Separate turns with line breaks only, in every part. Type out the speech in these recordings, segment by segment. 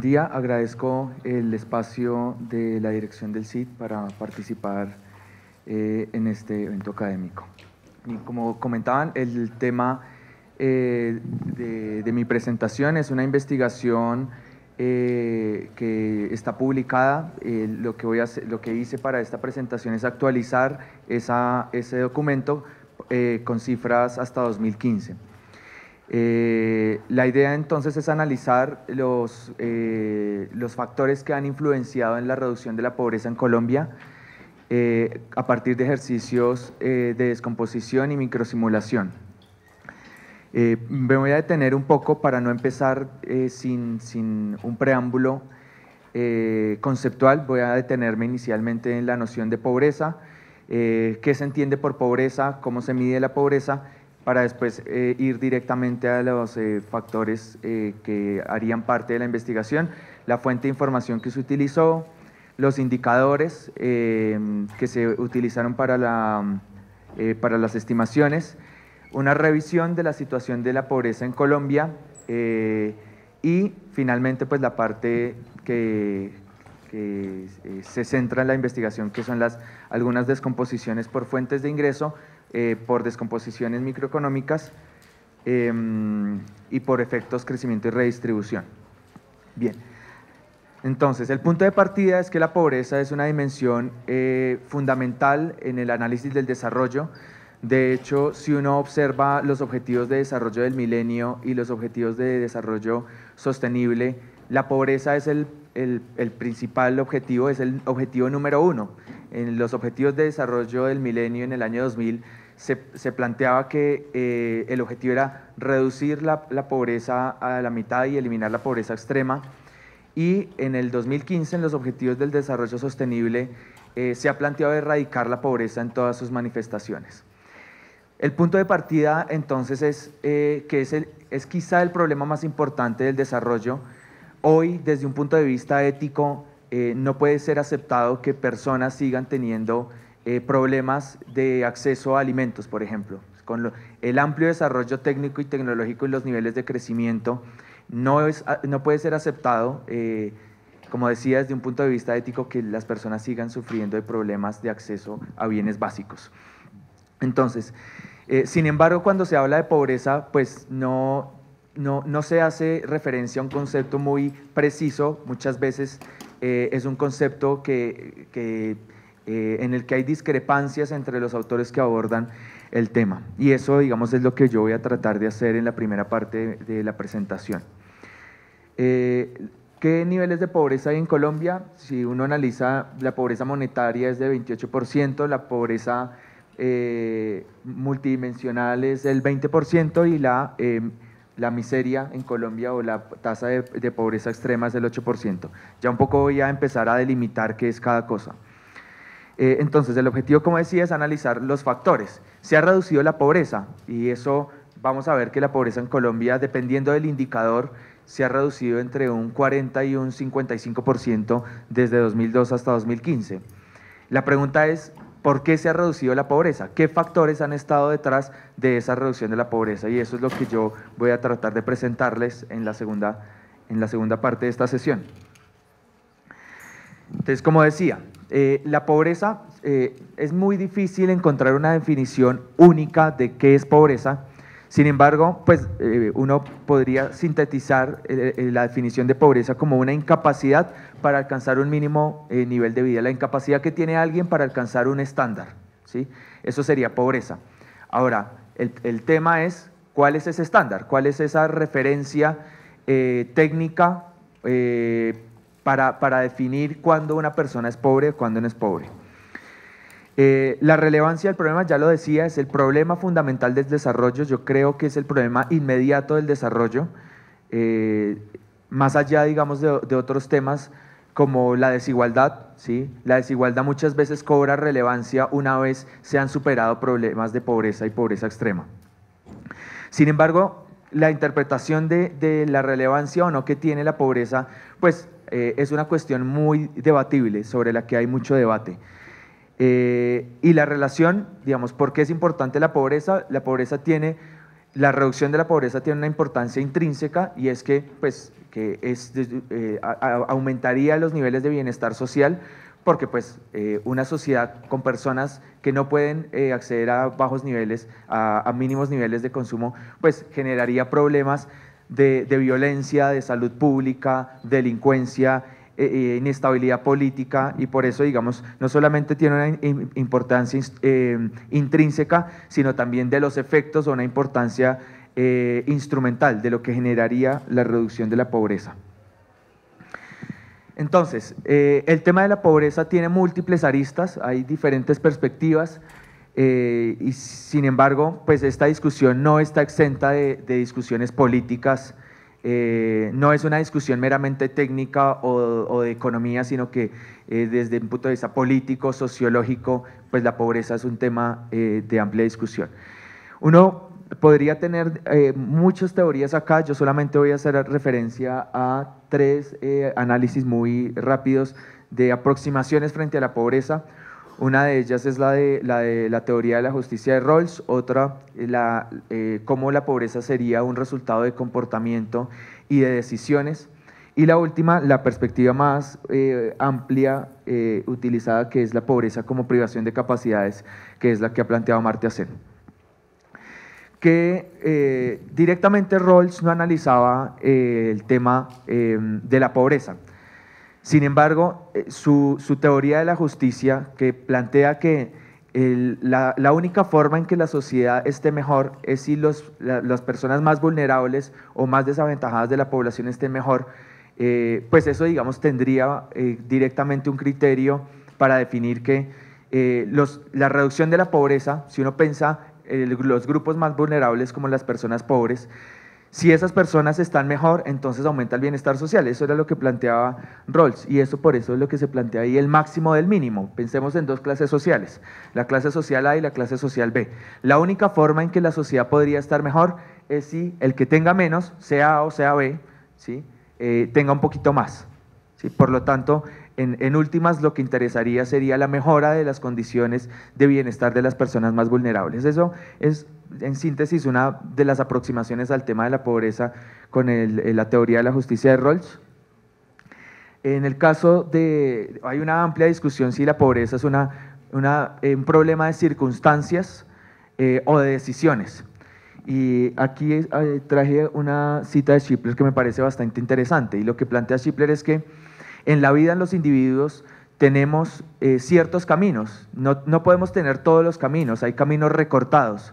día, agradezco el espacio de la dirección del CID para participar eh, en este evento académico. como comentaban, el tema eh, de, mi presentación es una investigación eh, que está publicada. lo, que voy a lo que hice para esta presentación es actualizar ese documento con cifras hasta 2015. Eh, la idea entonces es analizar eh, los, factores que han influenciado en la reducción de la pobreza en Colombia eh, a partir de ejercicios de descomposición y microsimulación. me voy a detener un poco para no empezar sin, sin, un preámbulo conceptual, voy a detenerme inicialmente en la noción de pobreza, qué se entiende por pobreza, cómo se mide la pobreza para después eh, ir directamente a los eh, factores eh, que harían parte de la investigación, la fuente de información que se utilizó, los indicadores que se utilizaron para, las estimaciones, una revisión de la situación de la pobreza en Colombia y finalmente pues la parte que, que se centra en la investigación, que son las, algunas descomposiciones por fuentes de ingreso, eh, por descomposiciones microeconómicas em, y por efectos crecimiento y redistribución. Bien, entonces el punto de partida es que la pobreza es una dimensión eh, fundamental en el análisis del desarrollo. De hecho, si uno observa los objetivos de desarrollo del milenio y los objetivos de desarrollo sostenible, la pobreza es el, el, principal objetivo, es el objetivo número uno. En los objetivos de desarrollo del milenio en el año 2000 se, planteaba que eh, el objetivo era reducir la, pobreza a la mitad y eliminar la pobreza extrema. Y en el 2015, en los Objetivos del Desarrollo Sostenible, eh, se ha planteado erradicar la pobreza en todas sus manifestaciones. El punto de partida entonces es eh, que es, el, es quizá el problema más importante del desarrollo. Hoy, desde un punto de vista ético, no puede ser aceptado que personas sigan teniendo eh, problemas de acceso a alimentos, por ejemplo. Con el amplio desarrollo técnico y tecnológico y los niveles de crecimiento no, es, no puede ser aceptado, eh, como decía, desde un punto de vista ético, que las personas sigan sufriendo de problemas de acceso a bienes básicos. Entonces, eh, sin embargo, cuando se habla de pobreza, pues no, no, no, se hace referencia a un concepto muy preciso, muchas veces es un concepto que, que eh, en el que hay discrepancias entre los autores que abordan el tema. Y eso, digamos, es lo que yo voy a tratar de hacer en la primera parte de, la presentación. Eh, ¿Qué niveles de pobreza hay en Colombia? Si uno analiza, la pobreza monetaria es de 28%, la pobreza eh, multidimensional es del 20% y la, miseria en Colombia o la tasa de pobreza extrema es del 8%. Ya un poco voy a empezar a delimitar qué es cada cosa. Eh, entonces, el objetivo, como decía, es analizar los factores. Se ha reducido la pobreza y eso vamos a ver que la pobreza en Colombia, dependiendo del indicador, se ha reducido entre un 40 y un 55% desde 2002 hasta 2015. La pregunta es, ¿por qué se ha reducido la pobreza? ¿Qué factores han estado detrás de esa reducción de la pobreza? Y eso es lo que yo voy a tratar de presentarles en la segunda, en la segunda parte de esta sesión. Entonces, como decía, eh, la pobreza, eh, es muy difícil encontrar una definición única de qué es pobreza. Sin embargo, pues eh, uno podría sintetizar la definición de pobreza como una incapacidad para alcanzar un mínimo nivel de vida, la incapacidad que tiene alguien para alcanzar un estándar. ¿sí? Eso sería pobreza. Ahora, el, tema es cuál es ese estándar, cuál es esa referencia técnica eh, para, definir cuándo una persona es pobre o cuándo no es pobre. Eh, la relevancia del problema, ya lo decía, es el problema fundamental del desarrollo. Yo creo que es el problema inmediato del desarrollo, eh, más allá, digamos, de, otros temas como la desigualdad. ¿sí? La desigualdad muchas veces cobra relevancia una vez se han superado problemas de pobreza y pobreza extrema. Sin embargo, la interpretación de, de la relevancia o no que tiene la pobreza, pues eh, es una cuestión muy debatible, sobre la que hay mucho debate. Eh, y la relación, digamos, ¿por qué es importante la pobreza? La pobreza tiene, la reducción de la pobreza tiene una importancia intrínseca y es que, pues, que es, eh, aumentaría los niveles de bienestar social porque pues una sociedad con personas que no pueden acceder a bajos niveles, a, a, mínimos niveles de consumo, pues generaría problemas de, violencia, de salud pública, delincuencia, eh, eh, inestabilidad política y por eso, digamos, no solamente tiene una importancia eh, intrínseca, sino también de los efectos o una importancia instrumental de lo que generaría la reducción de la pobreza. Entonces, el tema de la pobreza tiene múltiples aristas, hay diferentes perspectivas. Eh, y sin embargo, pues esta discusión no está exenta de, discusiones políticas, eh, no es una discusión meramente técnica o, de economía, sino que eh, desde un punto de vista político, sociológico, pues la pobreza es un tema de amplia discusión. Uno podría tener muchas teorías acá, yo solamente voy a hacer referencia a tres análisis muy rápidos de aproximaciones frente a la pobreza. Una de ellas es la de la, teoría de la justicia de Rawls, otra eh, la, eh, cómo la pobreza sería un resultado de comportamiento y de decisiones. Y la última, la perspectiva más eh, amplia utilizada, que es la pobreza como privación de capacidades, que es la que ha planteado Martia Sen. Que directamente Rawls no analizaba el tema de la pobreza, sin embargo, eh, su, teoría de la justicia, que plantea que la, única forma en que la sociedad esté mejor es si las personas más vulnerables o más desaventajadas de la población estén mejor, eh, pues eso, digamos, tendría eh, directamente un criterio para definir que la reducción de la pobreza, si uno piensa los grupos más vulnerables como las personas pobres, si esas personas están mejor, entonces aumenta el bienestar social. Eso era lo que planteaba Rawls y eso por eso es lo que se plantea ahí el máximo del mínimo. Pensemos en dos clases sociales, la clase social A y la clase social B. La única forma en que la sociedad podría estar mejor es si el que tenga menos, sea A o sea B, ¿sí? Eh, tenga un poquito más. ¿sí? Por lo tanto, en, últimas, lo que interesaría sería la mejora de las condiciones de bienestar de las personas más vulnerables. Eso es, en síntesis, una de las aproximaciones al tema de la pobreza con eh, la teoría de la justicia de Rawls. En el caso de, hay una amplia discusión si la pobreza es una, eh, un problema de circunstancias eh, o de decisiones. Y aquí traje una cita de Schipler que me parece bastante interesante. Y lo que plantea Schipler es que en la vida en los individuos tenemos eh, ciertos caminos, no, podemos tener todos los caminos, hay caminos recortados,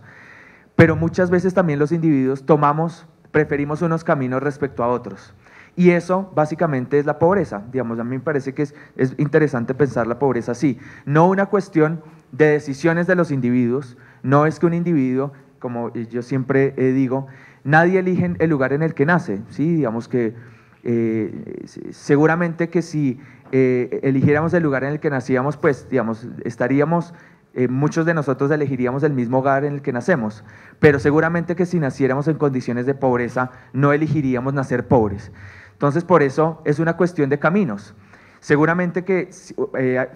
pero muchas veces también los individuos tomamos, preferimos unos caminos respecto a otros. Y eso básicamente es la pobreza. Digamos, a mí me parece que es, interesante pensar la pobreza así. No una cuestión de decisiones de los individuos, no es que un individuo, como yo siempre eh, digo, nadie elige el lugar en el que nace. ¿sí? Digamos que eh, seguramente que si eh, eligiéramos el lugar en el que nacíamos, pues, digamos, estaríamos eh, muchos de nosotros elegiríamos el mismo hogar en el que nacemos, pero seguramente que si naciéramos en condiciones de pobreza, no elegiríamos nacer pobres. Entonces, por eso es una cuestión de caminos. Seguramente que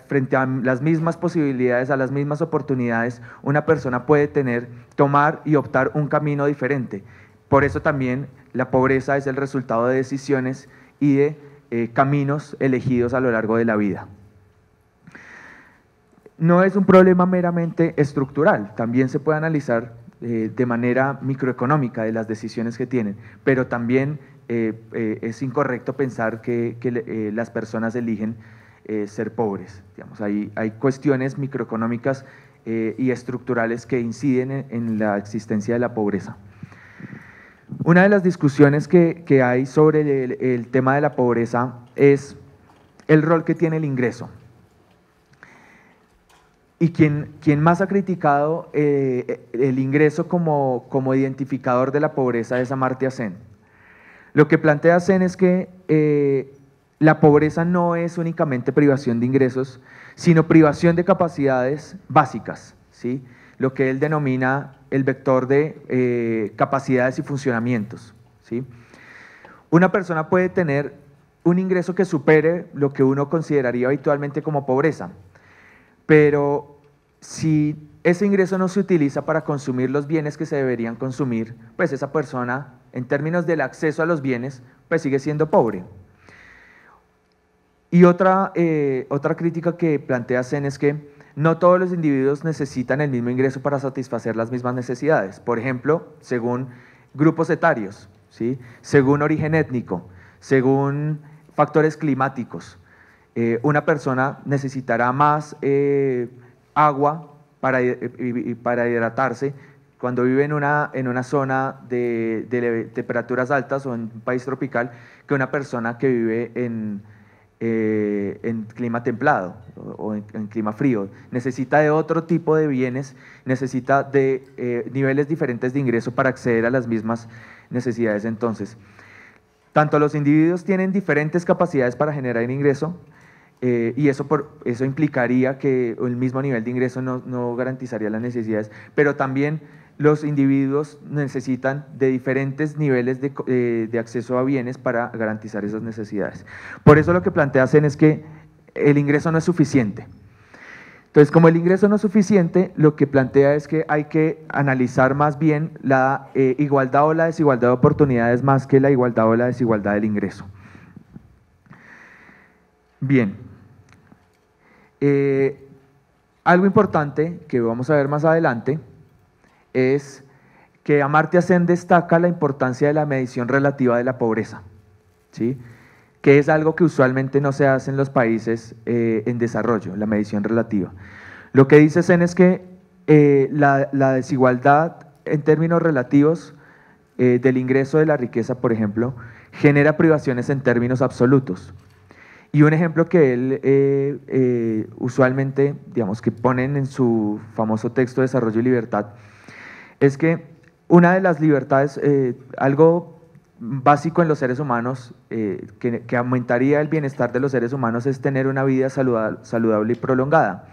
frente a las mismas posibilidades, a las mismas oportunidades, una persona puede tener, tomar y optar un camino diferente. Por eso también la pobreza es el resultado de decisiones y de eh, caminos elegidos a lo largo de la vida. No es un problema meramente estructural, también se puede analizar eh, de manera microeconómica de las decisiones que tienen, pero también eh, es incorrecto pensar que, las personas eligen ser pobres. hay, cuestiones microeconómicas y estructurales que inciden en la existencia de la pobreza. Una de las discusiones que, hay sobre el, tema de la pobreza es el rol que tiene el ingreso. Y quien, quien, más ha criticado eh, el ingreso como, identificador de la pobreza es Amartya Sen. Lo que plantea Sen es que eh, la pobreza no es únicamente privación de ingresos, sino privación de capacidades básicas, ¿sí? lo que él denomina el vector de eh, capacidades y funcionamientos. ¿sí? Una persona puede tener un ingreso que supere lo que uno consideraría habitualmente como pobreza, pero si ese ingreso no se utiliza para consumir los bienes que se deberían consumir, pues esa persona, en términos del acceso a los bienes, pues sigue siendo pobre. Y otra, eh, otra crítica que plantea Sen es que no todos los individuos necesitan el mismo ingreso para satisfacer las mismas necesidades. Por ejemplo, según grupos etarios, según origen étnico, según factores climáticos. Eh, una persona necesitará más eh, agua para, eh, para hidratarse cuando vive en una, en una zona de, de temperaturas altas o en un país tropical que una persona que vive en eh, en clima templado o, en, clima frío. Necesita de otro tipo de bienes, necesita de eh, niveles diferentes de ingreso para acceder a las mismas necesidades. Entonces, tanto los individuos tienen diferentes capacidades para generar ingreso eh, y eso, por, eso implicaría que el mismo nivel de ingreso no garantizaría las necesidades, pero también los individuos necesitan de diferentes niveles eh, de, acceso a bienes para garantizar esas necesidades. Por eso lo que plantean es que el ingreso no es suficiente. Entonces, como el ingreso no es suficiente, lo que plantea es que hay que analizar más bien la eh, igualdad o la desigualdad de oportunidades más que la igualdad o la desigualdad del ingreso. Bien. Eh, algo importante que vamos a ver más adelante es que Amartya Sen destaca la importancia de la medición relativa de la pobreza, ¿sí? que es algo que usualmente no se hace en los países eh, en desarrollo, la medición relativa. Lo que dice Sen es que eh, la, desigualdad en términos relativos eh, del ingreso de la riqueza, por ejemplo, genera privaciones en términos absolutos. Y un ejemplo que él usualmente, digamos, que ponen en su famoso texto Desarrollo y Libertad, es que una de las libertades, eh, algo básico en los seres humanos, eh, que, aumentaría el bienestar de los seres humanos, es tener una vida saludable, y prolongada.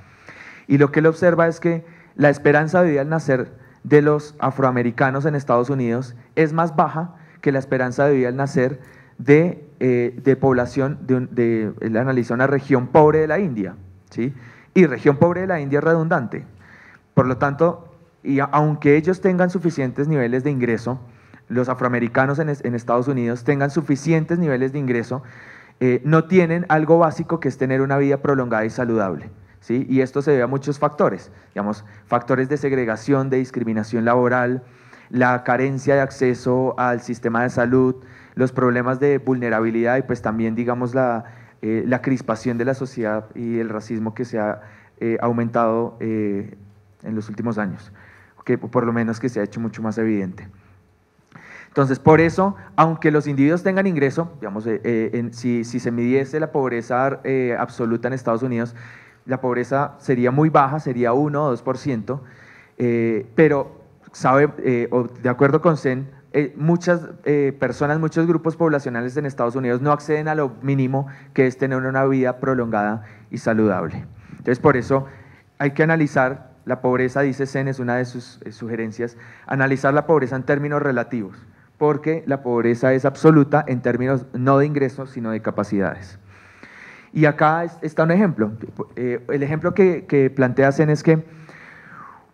Y lo que él observa es que la esperanza de vida al nacer de los afroamericanos en Estados Unidos es más baja que la esperanza de vida al nacer de, eh, población, de, de, él analiza una región pobre de la India, ¿sí? y región pobre de la India es redundante. Por lo tanto, y aunque ellos tengan suficientes niveles de ingreso, los afroamericanos en, Estados Unidos tengan suficientes niveles de ingreso, eh, no tienen algo básico que es tener una vida prolongada y saludable. ¿sí? Y esto se debe a muchos factores, digamos, factores de segregación, de discriminación laboral, la carencia de acceso al sistema de salud, los problemas de vulnerabilidad y pues también, digamos, la, eh, crispación de la sociedad y el racismo que se ha eh, aumentado en los últimos años que por lo menos que se ha hecho mucho más evidente. Entonces, por eso, aunque los individuos tengan ingreso, digamos, eh, eh, si, se midiese la pobreza eh, absoluta en Estados Unidos, la pobreza sería muy baja, sería 1 o 2%, eh, pero sabe, de acuerdo con Sen, muchas personas, muchos grupos poblacionales en Estados Unidos no acceden a lo mínimo que es tener una vida prolongada y saludable. Entonces, por eso hay que analizar la pobreza, dice Zen, es una de sus eh, sugerencias, analizar la pobreza en términos relativos, porque la pobreza es absoluta en términos no de ingresos, sino de capacidades. Y acá está un ejemplo. Eh, el ejemplo que, plantea Zen es que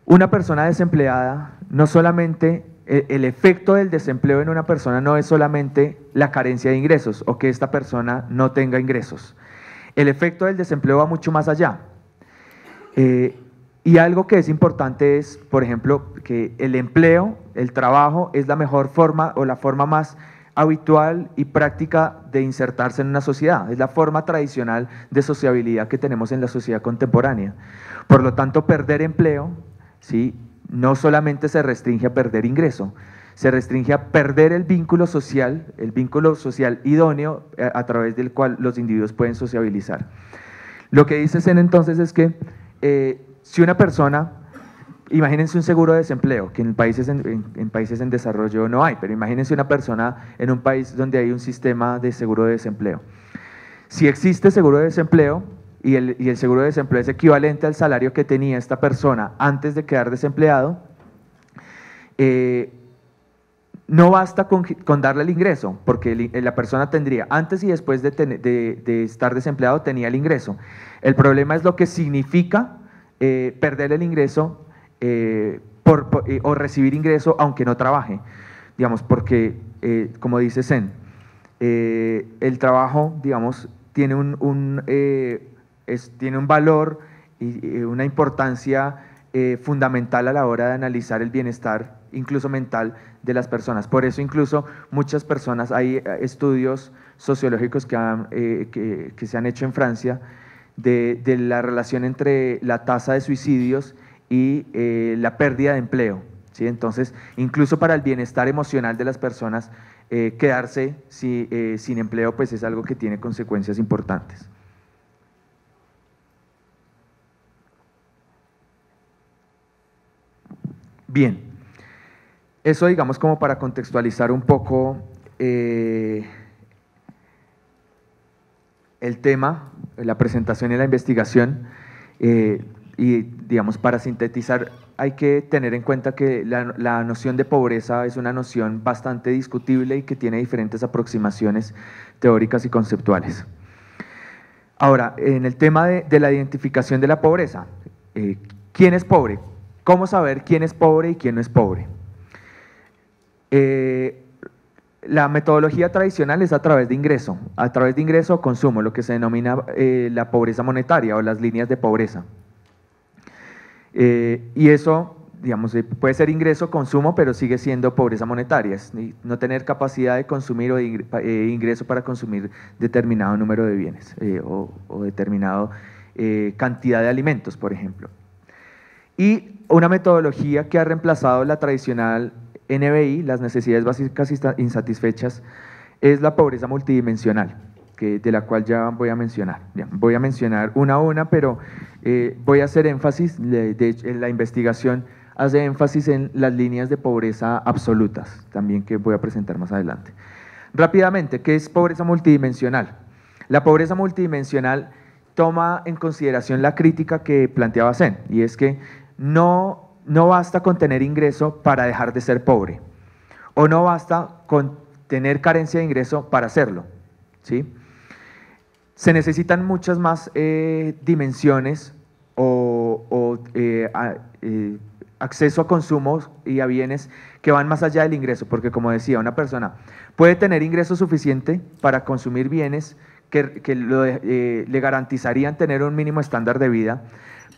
una persona desempleada, no solamente e, el, efecto del desempleo en una persona no es solamente la carencia de ingresos o que esta persona no tenga ingresos. El efecto del desempleo va mucho más allá. Eh, y algo que es importante es, por ejemplo, que el empleo, el trabajo, es la mejor forma o la forma más habitual y práctica de insertarse en una sociedad. Es la forma tradicional de sociabilidad que tenemos en la sociedad contemporánea. Por lo tanto, perder empleo ¿sí? no solamente se restringe a perder ingreso, se restringe a perder el vínculo social, el vínculo social idóneo eh, a, través del cual los individuos pueden sociabilizar. Lo que dice Zen entonces es que eh, si una persona, imagínense un seguro de desempleo, que en países en, países en desarrollo no hay, pero imagínense una persona en un país donde hay un sistema de seguro de desempleo. Si existe seguro de desempleo, y el, seguro de desempleo es equivalente al salario que tenía esta persona antes de quedar desempleado, eh, no basta con, darle el ingreso, porque eh, la persona tendría, antes y después de, de estar desempleado, tenía el ingreso. El problema es lo que significa eh, perder el ingreso eh, eh, o recibir ingreso aunque no trabaje. Digamos, porque, como dice Zen, el trabajo, digamos, tiene un, tiene un valor y una importancia fundamental a la hora de analizar el bienestar, incluso mental, de las personas. Por eso incluso muchas personas, hay estudios sociológicos que se han hecho en Francia, de, la relación entre la tasa de suicidios y eh, la pérdida de empleo. ¿sí? Entonces, incluso para el bienestar emocional de las personas, eh, quedarse eh, sin empleo pues es algo que tiene consecuencias importantes. Bien, eso digamos como para contextualizar un poco el tema eh, la presentación y la investigación. Eh, y digamos, para sintetizar, hay que tener en cuenta que la, noción de pobreza es una noción bastante discutible y que tiene diferentes aproximaciones teóricas y conceptuales. Ahora, en el tema de, la identificación de la pobreza, eh, ¿quién es pobre? ¿Cómo saber quién es pobre y quién no es pobre? La metodología tradicional es a través de ingreso, a través de ingreso o consumo, lo que se denomina eh, la pobreza monetaria o las líneas de pobreza. Eh, y eso, digamos, eh, puede ser ingreso, consumo, pero sigue siendo pobreza monetaria, no tener capacidad de consumir o ingreso para consumir determinado número de bienes o, o, determinado cantidad de alimentos, por ejemplo. Y una metodología que ha reemplazado la tradicional NBI, las necesidades básicas insatisfechas, es la pobreza multidimensional, que, de la cual ya voy a mencionar. voy a mencionar una a una, pero eh, voy a hacer énfasis, de, en la investigación hace énfasis en las líneas de pobreza absolutas, también que voy a presentar más adelante. Rápidamente, ¿qué es pobreza multidimensional? La pobreza multidimensional toma en consideración la crítica que planteaba Zen, y es que no no basta con tener ingreso para dejar de ser pobre, o no basta con tener carencia de ingreso para hacerlo. ¿sí? Se necesitan muchas más eh, dimensiones o, eh, eh, acceso a consumos y a bienes que van más allá del ingreso, porque como decía, una persona puede tener ingreso suficiente para consumir bienes que, le garantizarían tener un mínimo estándar de vida,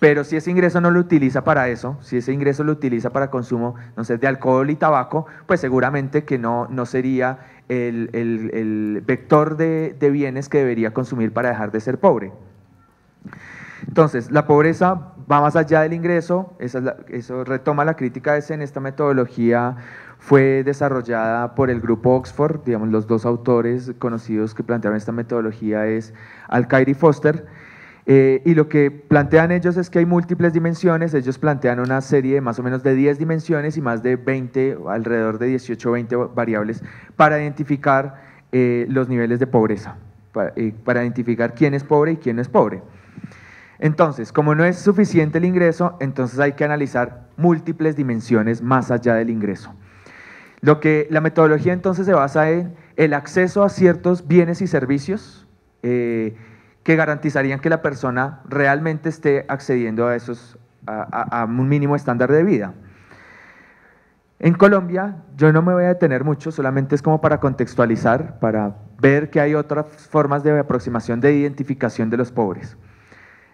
pero si ese ingreso no lo utiliza para eso, si ese ingreso lo utiliza para consumo, no de alcohol y tabaco, pues seguramente que no, sería el, vector de, bienes que debería consumir para dejar de ser pobre. Entonces, la pobreza va más allá del ingreso, esa es la, eso retoma la crítica de Sen, e. esta metodología fue desarrollada por el grupo Oxford, digamos los dos autores conocidos que plantearon esta metodología es al y Foster, eh, y lo que plantean ellos es que hay múltiples dimensiones, ellos plantean una serie de más o menos de 10 dimensiones y más de 20, alrededor de 18 o 20 variables para identificar eh, los niveles de pobreza, eh, para, identificar quién es pobre y quién no es pobre. Entonces, como no es suficiente el ingreso, entonces hay que analizar múltiples dimensiones más allá del ingreso. Lo que la metodología entonces se basa en el acceso a ciertos bienes y servicios, que garantizarían que la persona realmente esté accediendo a, esos, a, un mínimo estándar de vida. En Colombia, yo no me voy a detener mucho, solamente es como para contextualizar, para ver que hay otras formas de aproximación de identificación de los pobres.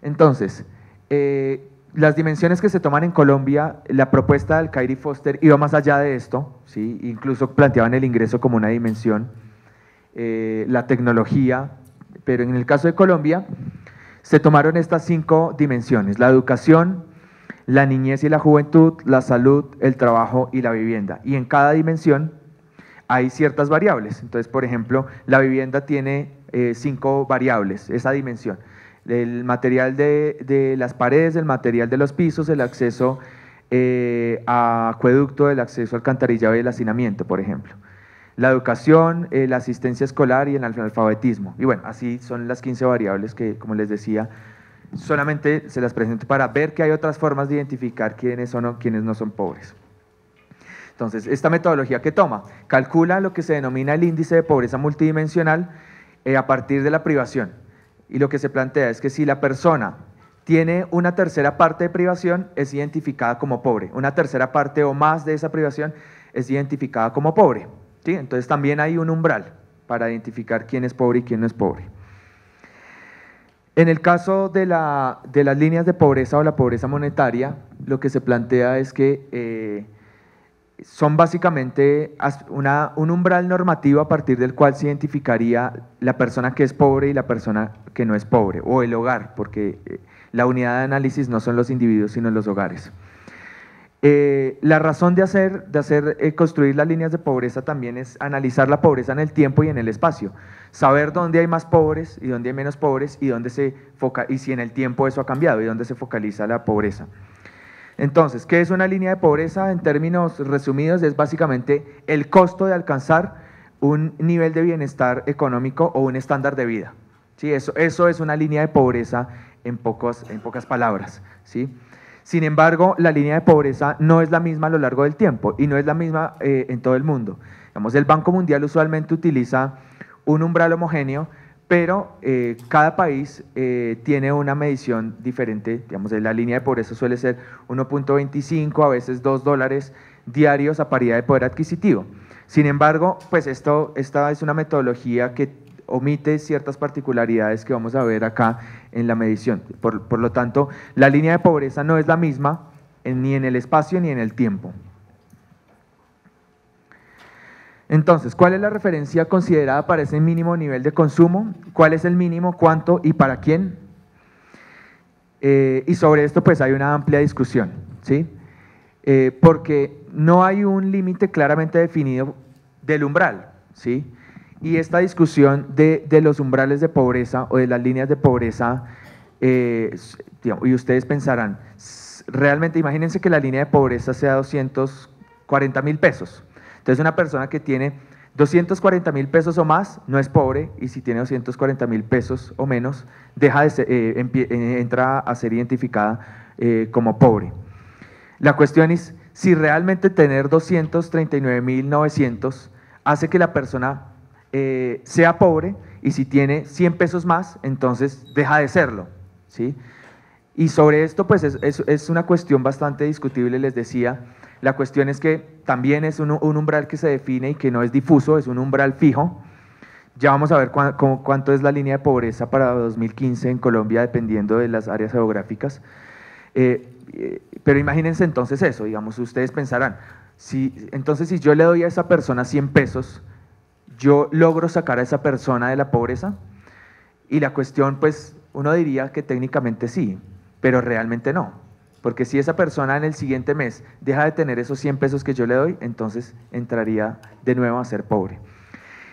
Entonces, eh, las dimensiones que se toman en Colombia, la propuesta del Kairi Foster iba más allá de esto, ¿sí? incluso planteaban el ingreso como una dimensión, eh, la tecnología, pero en el caso de Colombia se tomaron estas cinco dimensiones, la educación, la niñez y la juventud, la salud, el trabajo y la vivienda. Y en cada dimensión hay ciertas variables. Entonces, por ejemplo, la vivienda tiene eh, cinco variables, esa dimensión. El material de, las paredes, el material de los pisos, el acceso eh, a acueducto, el acceso al alcantarillado y el hacinamiento, por ejemplo la educación, eh, la asistencia escolar y el alfabetismo. Y bueno, así son las 15 variables que, como les decía, solamente se las presento para ver que hay otras formas de identificar quiénes son o quiénes no son pobres. Entonces, esta metodología que toma, calcula lo que se denomina el índice de pobreza multidimensional eh, a partir de la privación. Y lo que se plantea es que si la persona tiene una tercera parte de privación, es identificada como pobre. Una tercera parte o más de esa privación es identificada como pobre. Entonces también hay un umbral para identificar quién es pobre y quién no es pobre. En el caso de, las líneas de pobreza o la pobreza monetaria, lo que se plantea es que eh, son básicamente un umbral normativo a partir del cual se identificaría la persona que es pobre y la persona que no es pobre, o el hogar, porque eh, la unidad de análisis no son los individuos, sino los hogares. Eh, la razón de hacer, de hacer eh, construir las líneas de pobreza también es analizar la pobreza en el tiempo y en el espacio, saber dónde hay más pobres y dónde hay menos pobres y dónde se y si en el tiempo eso ha cambiado y dónde se focaliza la pobreza. Entonces, ¿qué es una línea de pobreza? En términos resumidos, es básicamente el costo de alcanzar un nivel de bienestar económico o un estándar de vida. ¿Sí? Eso, eso es una línea de pobreza en, en pocas palabras. ¿sí? Sin embargo, la línea de pobreza no es la misma a lo largo del tiempo y no es la misma eh, en todo el mundo. el Banco Mundial usualmente utiliza un umbral homogéneo, pero eh, cada país eh, tiene una medición diferente. Digamos, la línea de pobreza suele ser 1.25, a veces 2 dólares diarios a paridad de poder adquisitivo. Sin embargo, pues esto, esta es una metodología que omite ciertas particularidades que vamos a ver acá en la medición. Por, lo tanto, la línea de pobreza no es la misma ni en el espacio ni en el tiempo. Entonces, ¿cuál es la referencia considerada para ese mínimo nivel de consumo? ¿Cuál es el mínimo? ¿Cuánto? ¿Y para quién? Eh, y sobre esto pues hay una amplia discusión, ¿sí? Eh, porque no hay un límite claramente definido del umbral, ¿sí? Y esta discusión de, los umbrales de pobreza o de las líneas de pobreza, eh, y ustedes pensarán, realmente imagínense que la línea de pobreza sea 240 mil pesos. Entonces una persona que tiene 240 mil pesos o más no es pobre y si tiene 240 mil pesos o menos deja eh, eh, entra a ser identificada como pobre. La cuestión es si realmente tener mil 239 900, hace que la persona eh, sea pobre y si tiene 100 pesos más, entonces deja de serlo. ¿sí? Y sobre esto, pues es, una cuestión bastante discutible, les decía. La cuestión es que también es un, umbral que se define y que no es difuso, es un umbral fijo. Ya vamos a ver cuánto es la línea de pobreza para 2015 en Colombia, dependiendo de las áreas geográficas. Eh, eh, pero imagínense entonces eso, digamos, ustedes pensarán, si, entonces si yo le doy a esa persona 100 pesos, yo logro sacar a esa persona de la pobreza? Y la cuestión, pues, uno diría que técnicamente sí, pero realmente no. Porque si esa persona en el siguiente mes deja de tener esos 100 pesos que yo le doy, entonces entraría de nuevo a ser pobre.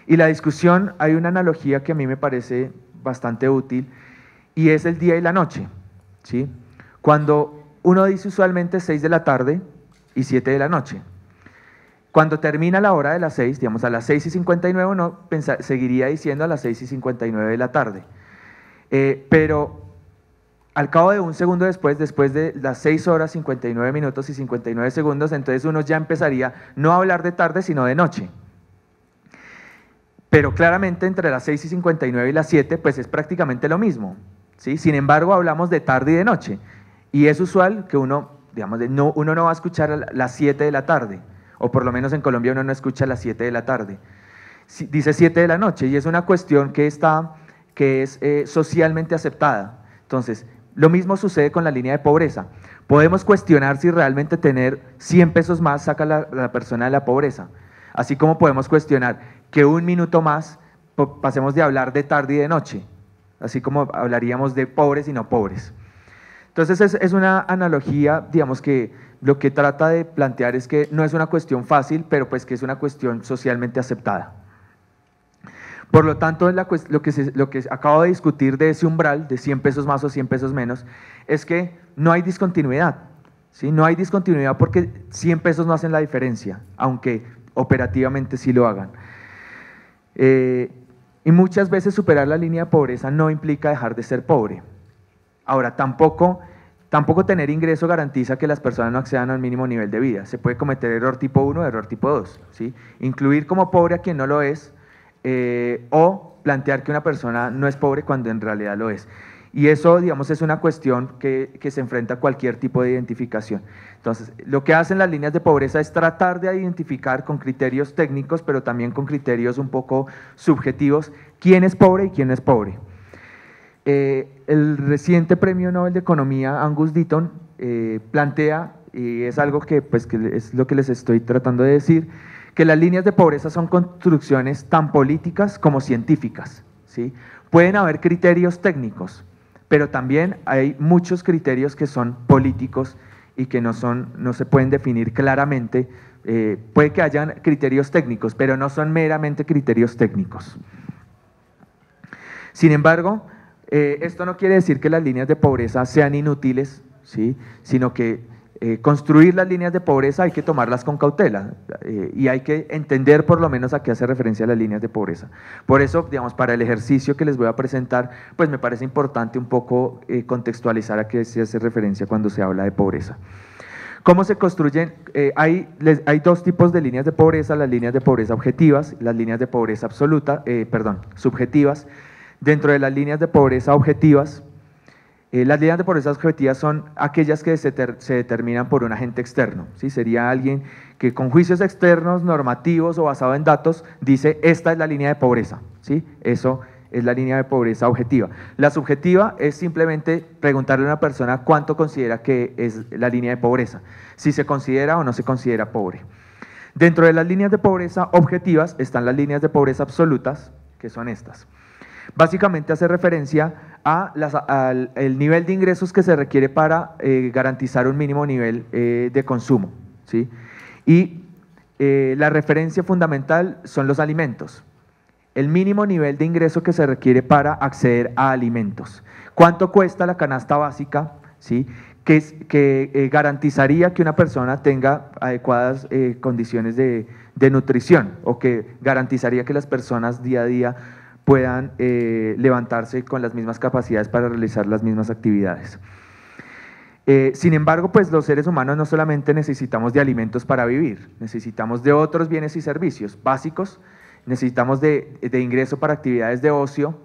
Y la discusión, hay una analogía que a mí me parece bastante útil, y es el día y la noche. ¿sí? Cuando uno dice usualmente 6 de la tarde y 7 de la noche, cuando termina la hora de las 6, digamos a las 6 y 59, uno seguiría diciendo a las 6 y 59 de la tarde. Eh, pero al cabo de un segundo después, después de las 6 horas 59 minutos y 59 segundos, entonces uno ya empezaría no a hablar de tarde, sino de noche. Pero claramente entre las 6 y 59 y las 7, pues es prácticamente lo mismo. ¿sí? Sin embargo, hablamos de tarde y de noche. Y es usual que uno, digamos, no, uno no va a escuchar a las 7 de la tarde o por lo menos en Colombia uno no escucha a las 7 de la tarde. Dice 7 de la noche y es una cuestión que, está, que es eh, socialmente aceptada. Entonces, lo mismo sucede con la línea de pobreza. Podemos cuestionar si realmente tener 100 pesos más saca a la, persona de la pobreza, así como podemos cuestionar que un minuto más pasemos de hablar de tarde y de noche, así como hablaríamos de pobres y no pobres. Entonces es, una analogía, digamos que lo que trata de plantear es que no es una cuestión fácil, pero pues que es una cuestión socialmente aceptada. Por lo tanto, lo, que acabo de discutir de ese umbral, de 100 pesos más o 100 pesos menos, es que no hay discontinuidad. ¿sí? No hay discontinuidad porque 100 pesos no hacen la diferencia, aunque operativamente sí lo hagan. Eh, y muchas veces superar la línea de pobreza no implica dejar de ser pobre. Ahora, tampoco, tampoco tener ingreso garantiza que las personas no accedan al mínimo nivel de vida. Se puede cometer error tipo 1, error tipo 2. ¿sí? Incluir como pobre a quien no lo es eh, o plantear que una persona no es pobre cuando en realidad lo es. Y eso, digamos, es una cuestión que, que, se enfrenta a cualquier tipo de identificación. Entonces, lo que hacen las líneas de pobreza es tratar de identificar con criterios técnicos, pero también con criterios un poco subjetivos, quién es pobre y quién es pobre. Eh, el reciente premio Nobel de Economía, Angus Deaton, eh, plantea, y es algo que, pues, es lo que les estoy tratando de decir, que las líneas de pobreza son construcciones tan políticas como científicas. ¿sí? Pueden haber criterios técnicos, pero también hay muchos criterios que son políticos y que no, son, no se pueden definir claramente. Eh, puede que hayan criterios técnicos, pero no son meramente criterios técnicos. Sin embargo, eh, esto no quiere decir que las líneas de pobreza sean inútiles, ¿sí? sino que eh, construir las líneas de pobreza hay que tomarlas con cautela eh, y hay que entender por lo menos a qué hace referencia las líneas de pobreza. Por eso, digamos, para el ejercicio que les voy a presentar, pues me parece importante un poco contextualizar a qué se hace referencia cuando se habla de pobreza. ¿Cómo se construyen? hay, hay dos tipos de líneas de pobreza, las líneas de pobreza objetivas, las líneas de pobreza absoluta, perdón, subjetivas dentro de las líneas de pobreza objetivas. Eh, las líneas de pobreza objetivas son aquellas que se, determinan por un agente externo. ¿sí? Sería alguien que con juicios externos, normativos o basado en datos dice esta es la línea de pobreza. ¿sí? Eso es la línea de pobreza objetiva. La subjetiva es simplemente preguntarle a una persona cuánto considera que es la línea de pobreza, si se considera o no se considera pobre. Dentro de las líneas de pobreza objetivas están las líneas de pobreza absolutas, que son estas básicamente hace referencia al nivel de ingresos que se requiere para eh, garantizar un mínimo nivel eh, de consumo. ¿sí? Y eh, la referencia fundamental son los alimentos. El mínimo nivel de ingreso que se requiere para acceder a alimentos. ¿Cuánto cuesta la canasta básica? ¿Sí? que, garantizaría que una persona tenga adecuadas condiciones de, de, nutrición o que garantizaría que las personas día a día puedan eh, levantarse con las mismas capacidades para realizar las mismas actividades. Eh, sin embargo, pues los seres humanos no solamente necesitamos de alimentos para vivir, necesitamos de otros bienes y servicios básicos, necesitamos de, ingreso para actividades de ocio,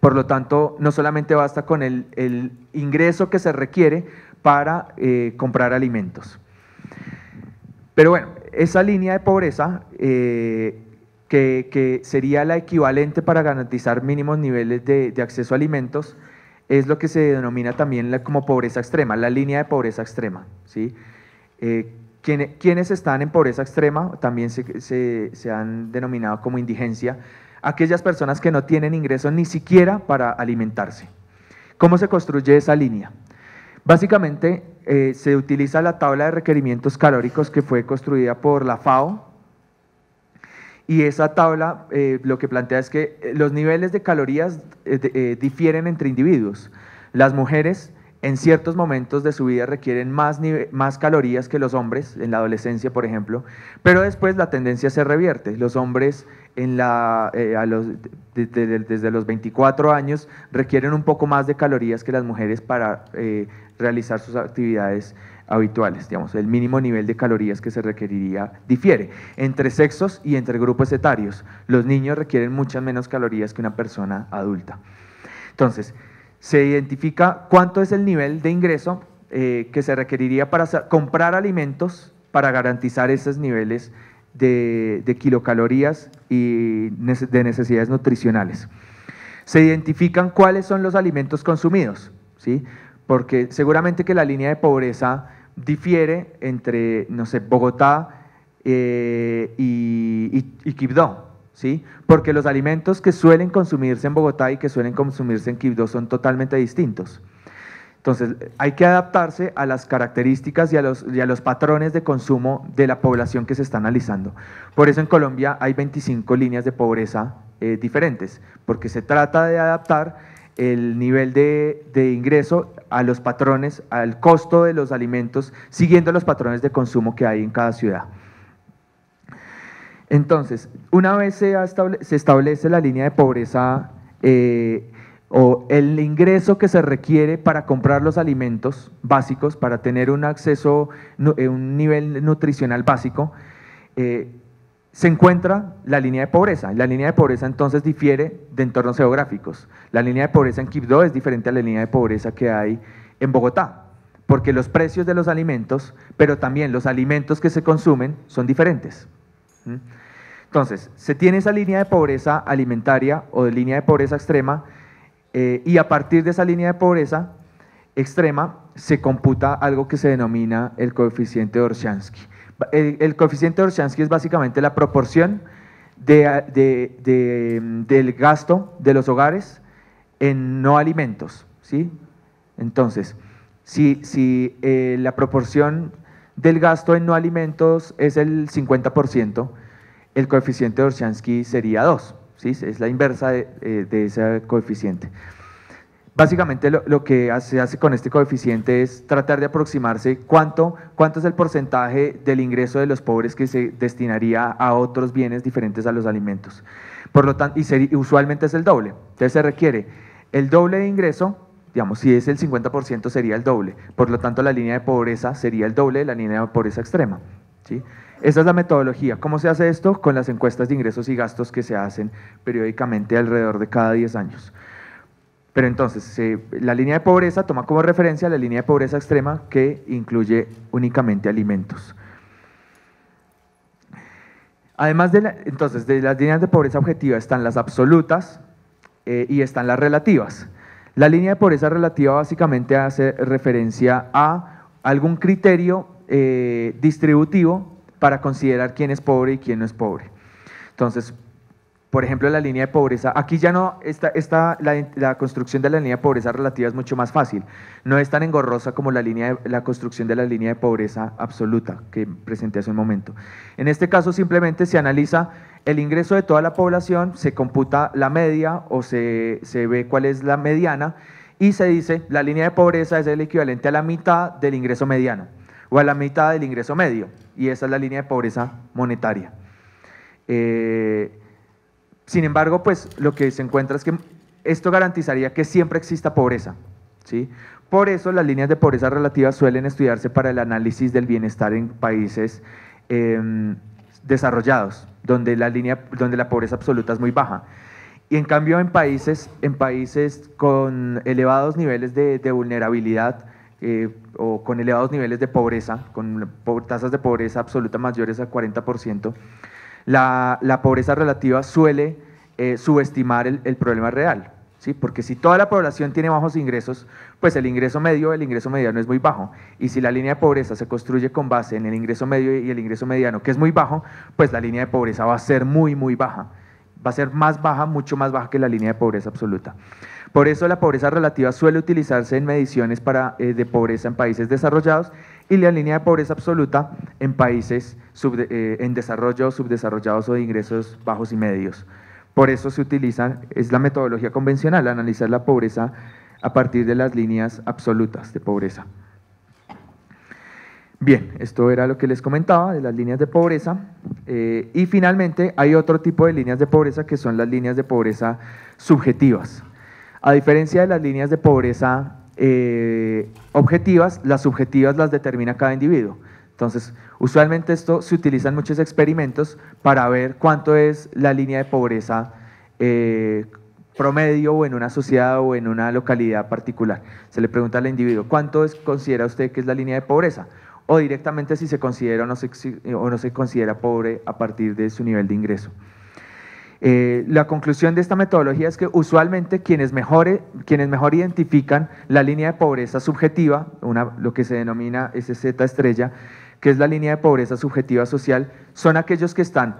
por lo tanto, no solamente basta con el, ingreso que se requiere para eh, comprar alimentos. Pero bueno, esa línea de pobreza que, sería la equivalente para garantizar mínimos niveles de, acceso a alimentos, es lo que se denomina también como pobreza extrema, la línea de pobreza extrema. ¿sí? Eh, quienes, están en pobreza extrema también se, han denominado como indigencia, aquellas personas que no tienen ingresos ni siquiera para alimentarse. ¿Cómo se construye esa línea? Básicamente eh, se utiliza la tabla de requerimientos calóricos que fue construida por la FAO, y esa tabla eh, lo que plantea es que eh, los niveles de calorías eh, difieren entre individuos. Las mujeres en ciertos momentos de su vida requieren más, calorías que los hombres, en la adolescencia por ejemplo, pero después la tendencia se revierte. Los hombres desde los 24 años requieren un poco más de calorías que las mujeres para realizar sus actividades habituales, digamos, el mínimo nivel de calorías que se requeriría difiere entre sexos y entre grupos etarios. Los niños requieren muchas menos calorías que una persona adulta. Entonces, se identifica cuánto es el nivel de ingreso eh, que se requeriría para comprar alimentos para garantizar esos niveles de, de kilocalorías y de necesidades nutricionales. Se identifican cuáles son los alimentos consumidos, ¿sí? porque seguramente que la línea de pobreza difiere entre, no sé, Bogotá eh, y, y, Quibdó, ¿sí? Porque los alimentos que suelen consumirse en Bogotá y que suelen consumirse en Quibdó son totalmente distintos. Entonces, hay que adaptarse a las características y a, los, y los, patrones de consumo de la población que se está analizando. Por eso en Colombia hay 25 líneas de pobreza eh, diferentes, porque se trata de adaptar el nivel de ingreso a los patrones, al costo de los alimentos, siguiendo los patrones de consumo que hay en cada ciudad. Entonces, una vez se, establece la línea de pobreza eh, o el ingreso que se requiere para comprar los alimentos básicos, para tener un acceso, eh, un nivel nutricional básico, eh, se encuentra la línea de pobreza. La línea de pobreza entonces difiere de entornos geográficos. La línea de pobreza en Quibdó es diferente a la línea de pobreza que hay en Bogotá, porque los precios de los alimentos, pero también los alimentos que se consumen son diferentes. ¿Mm? Entonces, se tiene esa línea de pobreza alimentaria o de línea de pobreza extrema, eh, y a partir de esa línea de pobreza extrema se computa algo que se denomina el coeficiente de Orshansky. El, coeficiente de es básicamente la proporción del gasto de los hogares en no alimentos. ¿sí? Entonces, si, si eh, la proporción del gasto en no alimentos es el 50%, el coeficiente de sería 2. ¿sí? Es la inversa de eh, ese coeficiente. Básicamente lo, que se hace con este coeficiente es tratar de aproximarse cuánto, es el porcentaje del ingreso de los pobres que se destinaría a otros bienes diferentes a los alimentos. Por lo tanto, y, usualmente es el doble. Entonces se requiere el doble de ingreso, digamos, si es el 50% sería el doble. Por lo tanto, la línea de pobreza sería el doble de la línea de pobreza extrema. ¿sí? Esa es la metodología. ¿Cómo se hace esto? Con las encuestas de ingresos y gastos que se hacen periódicamente alrededor de cada 10 años. Pero entonces, eh, la línea de pobreza toma como referencia la línea de pobreza extrema que incluye únicamente alimentos. Además de, entonces, de las líneas de pobreza objetiva están las absolutas eh, y están las relativas. La línea de pobreza relativa básicamente hace referencia a algún criterio eh, distributivo para considerar quién es pobre y quién no es pobre. Entonces, por ejemplo, la línea de pobreza, aquí ya no está, la, construcción de la línea de pobreza relativa es mucho más fácil, no es tan engorrosa como la, línea la construcción de la línea de pobreza absoluta que presenté hace un momento. En este caso simplemente se analiza el ingreso de toda la población, se computa la media o se, ve cuál es la mediana y se dice la línea de pobreza es el equivalente a la mitad del ingreso mediano o a la mitad del ingreso medio y esa es la línea de pobreza monetaria. Eh, sin embargo, pues lo que se encuentra es que esto garantizaría que siempre exista pobreza. ¿sí? Por eso las líneas de pobreza relativa suelen estudiarse para el análisis del bienestar en países em, desarrollados, donde la, línea, donde la pobreza absoluta es muy baja. Y en cambio en países, en países con elevados niveles de, vulnerabilidad eh, o con elevados niveles de pobreza, con tasas de pobreza absoluta mayores al 40%, la, pobreza relativa suele eh, subestimar el, problema real. ¿Sí? Porque si toda la población tiene bajos ingresos, pues el ingreso medio, el ingreso mediano es muy bajo. Y si la línea de pobreza se construye con base en el ingreso medio y el ingreso mediano, que es muy bajo, pues la línea de pobreza va a ser muy, muy baja. Va a ser más baja, mucho más baja que la línea de pobreza absoluta. Por eso la pobreza relativa suele utilizarse en mediciones eh, de pobreza en países desarrollados y la línea de pobreza absoluta en países eh, en desarrollo, subdesarrollados o de ingresos bajos y medios. Por eso se utiliza, es la metodología convencional, analizar la pobreza a partir de las líneas absolutas de pobreza. Bien, esto era lo que les comentaba de las líneas de pobreza. Eh, y finalmente hay otro tipo de líneas de pobreza que son las líneas de pobreza subjetivas. A diferencia de las líneas de pobreza eh, objetivas, las subjetivas las determina cada individuo. Entonces, usualmente esto se utiliza en muchos experimentos para ver cuánto es la línea de pobreza eh, promedio o en una sociedad o en una localidad particular. Se le pregunta al individuo, ¿cuánto considera usted que es la línea de pobreza? O directamente si se considera o no se considera pobre a partir de su nivel de ingreso. Eh, la conclusión de esta metodología es que usualmente quienes, mejor, quienes mejor identifican la línea de pobreza subjetiva, lo que se denomina SZ estrella, que es la línea de pobreza subjetiva social, son aquellos que están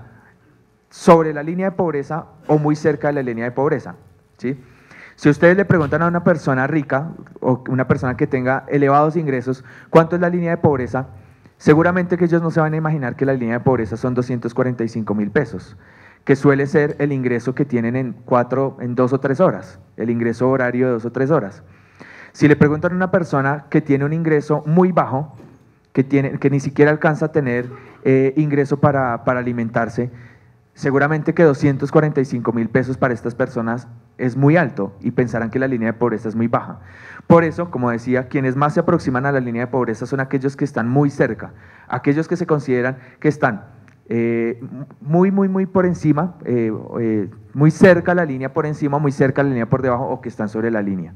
sobre la línea de pobreza o muy cerca de la línea de pobreza. Si ustedes le preguntan a una persona rica o una persona que tenga elevados ingresos, ¿cuánto es la línea de pobreza? Seguramente que ellos no se van a imaginar que la línea de pobreza son 245 mil pesos que suele ser el ingreso que tienen en, en dos o tres horas, el ingreso horario de dos o tres horas. Si le preguntan a una persona que tiene un ingreso muy bajo, que, tiene, que ni siquiera alcanza a tener eh, ingreso para, para alimentarse, seguramente que 245 mil pesos para estas personas es muy alto y pensarán que la línea de pobreza es muy baja. Por eso, como decía, quienes más se aproximan a la línea de pobreza son aquellos que están muy cerca, aquellos que se consideran que están eh, muy, muy, muy por encima, eh, eh, muy cerca la línea por encima, muy cerca la línea por debajo o que están sobre la línea.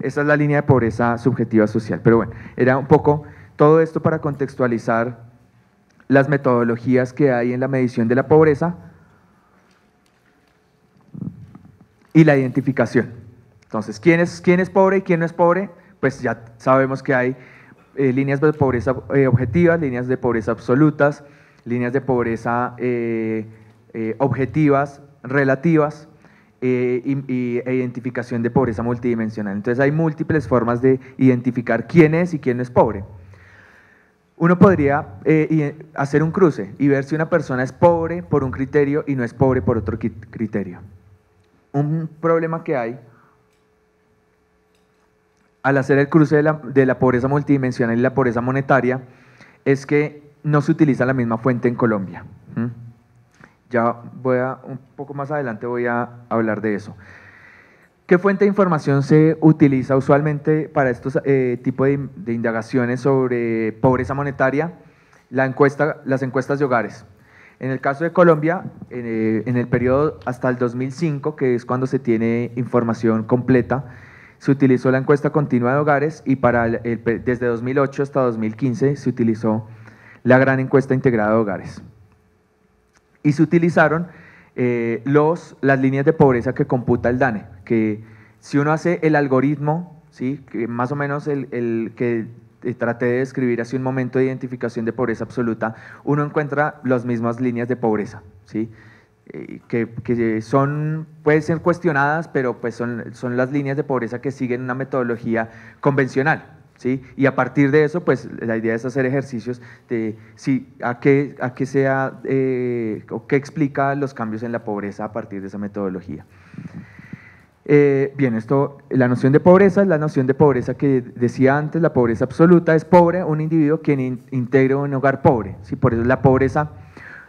Esa es la línea de pobreza subjetiva social. Pero bueno, era un poco todo esto para contextualizar las metodologías que hay en la medición de la pobreza y la identificación. Entonces, ¿quién es, quién es pobre y quién no es pobre? Pues ya sabemos que hay líneas de pobreza objetiva, líneas de pobreza absolutas, líneas de pobreza eh, eh, objetivas, relativas eh, e identificación de pobreza multidimensional. Entonces hay múltiples formas de identificar quién es y quién no es pobre. Uno podría hacer un cruce y ver si una persona es pobre por un criterio y no es pobre por otro criterio. Un problema que hay al hacer el cruce de la pobreza multidimensional y la pobreza monetaria es que no se utiliza la misma fuente en Colombia. Ya voy a, un poco más adelante voy a hablar de eso. ¿Qué fuente de información se utiliza usualmente para estos eh, tipos de, indagaciones sobre pobreza monetaria? La encuesta, las encuestas de hogares. En el caso de Colombia, en eh, el periodo hasta el 2005, que es cuando se tiene información completa, se utilizó la encuesta continua de hogares y para desde 2008 hasta 2015 se utilizó la gran encuesta integrada de hogares. Y se utilizaron eh, los, las líneas de pobreza que computa el DANE, que si uno hace el algoritmo, ¿sí? que más o menos el, que traté de describir hace un momento de identificación de pobreza absoluta, uno encuentra las mismas líneas de pobreza, ¿sí? Eh, que, son, pueden ser cuestionadas, pero pues son, son las líneas de pobreza que siguen una metodología convencional, y a partir de eso, pues la idea es hacer ejercicios de si, a, qué, a qué sea eh, qué explica los cambios en la pobreza a partir de esa metodología. Eh, bien, esto, la noción de pobreza es la noción de pobreza que decía antes, la pobreza absoluta es pobre un individuo quien integra un hogar pobre. Por eso la pobreza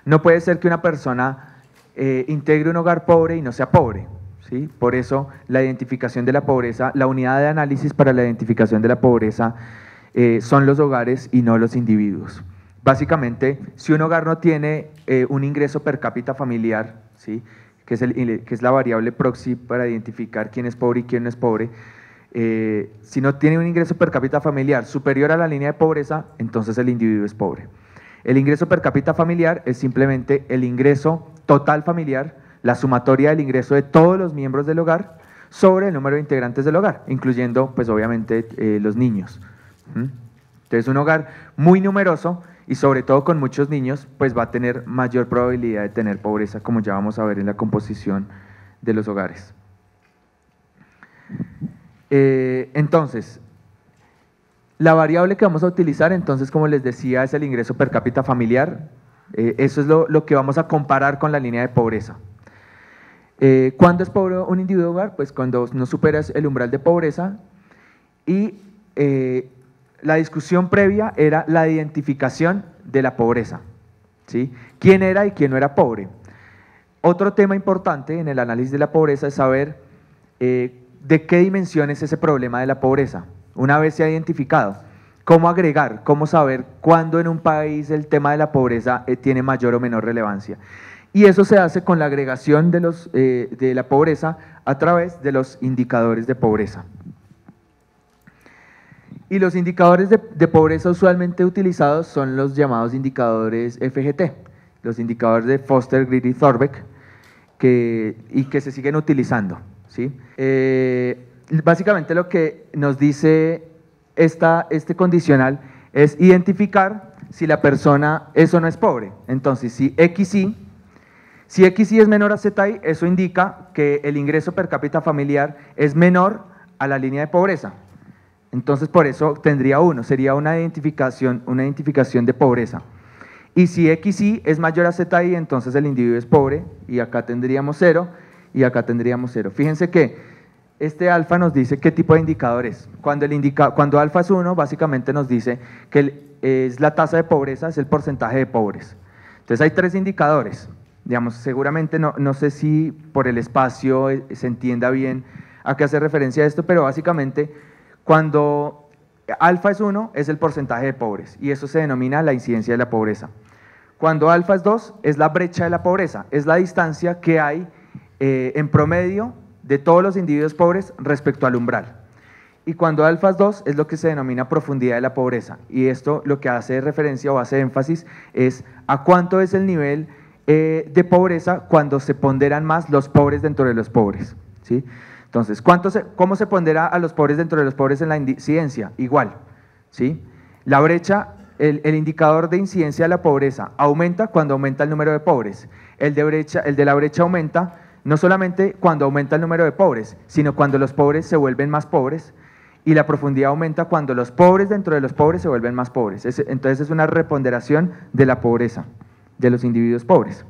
no puede ser que una persona eh, integre un hogar pobre y no sea pobre. Por eso la identificación de la pobreza, la unidad de análisis para la identificación de la pobreza eh, son los hogares y no los individuos. Básicamente, si un hogar no tiene eh, un ingreso per cápita familiar, que, es la variable proxy para identificar quién es pobre y quién no es pobre, eh, si no tiene un ingreso per cápita familiar superior a la línea de pobreza, entonces el individuo es pobre. El ingreso per cápita familiar es simplemente el ingreso total familiar la sumatoria del ingreso de todos los miembros del hogar sobre el número de integrantes del hogar, incluyendo, pues obviamente, eh, los niños. Entonces, un hogar muy numeroso y sobre todo con muchos niños, pues va a tener mayor probabilidad de tener pobreza, como ya vamos a ver en la composición de los hogares. Eh, entonces, la variable que vamos a utilizar, entonces, como les decía, es el ingreso per cápita familiar. Eh, eso es lo que vamos a comparar con la línea de pobreza. Eh, ¿Cuándo es pobre un individuo hogar? Pues cuando no superas el umbral de pobreza. Y eh, la discusión previa era la identificación de la pobreza. ¿sí? ¿Quién era y quién no era pobre? Otro tema importante en el análisis de la pobreza es saber eh, de qué dimensión es ese problema de la pobreza. Una vez se ha identificado, ¿cómo agregar, cómo saber cuándo en un país el tema de la pobreza tiene mayor o menor relevancia? Y eso se hace con la agregación de, los, eh, de la pobreza a través de los indicadores de pobreza. Y los indicadores de, pobreza usualmente utilizados son los llamados indicadores FGT, los indicadores de Foster, Greedy Thorbeck, que, y que se siguen utilizando. Eh, básicamente lo que nos dice esta, este condicional es identificar si la persona es o no es pobre. Entonces, si sí, si x es menor a zi, eso indica que el ingreso per cápita familiar es menor a la línea de pobreza. Entonces, por eso tendría uno, sería una identificación, una identificación de pobreza. Y si XI es mayor a ZI, entonces el individuo es pobre, y acá tendríamos cero y acá tendríamos cero. Fíjense que este alfa nos dice qué tipo de indicador es. Cuando, el indica, cuando alfa es uno, básicamente nos dice que es la tasa de pobreza, es el porcentaje de pobres. Entonces hay tres indicadores digamos, seguramente no, sé si por el espacio eh, se entienda bien a qué hace referencia esto, pero básicamente cuando alfa es 1 es el porcentaje de pobres y eso se denomina la incidencia de la pobreza. Cuando alfa es 2 es la brecha de la pobreza, es la distancia que hay eh, en promedio de todos los individuos pobres respecto al umbral. Y cuando alfa es 2 es lo que se denomina profundidad de la pobreza y esto lo que hace referencia o hace énfasis es a cuánto es el nivel eh, de pobreza cuando se ponderan más los pobres dentro de los pobres. ¿sí? Entonces, ¿cuánto ¿cómo se pondera a los pobres dentro de los pobres en la incidencia? Igual. ¿sí? La brecha, el, indicador de incidencia de la pobreza aumenta cuando aumenta el número de pobres. El de, brecha, el de la brecha aumenta no solamente cuando aumenta el número de pobres, sino cuando los pobres se vuelven más pobres y la profundidad aumenta cuando los pobres dentro de los pobres se vuelven más pobres. Entonces es una reponderación de la pobreza de los individuos pobres.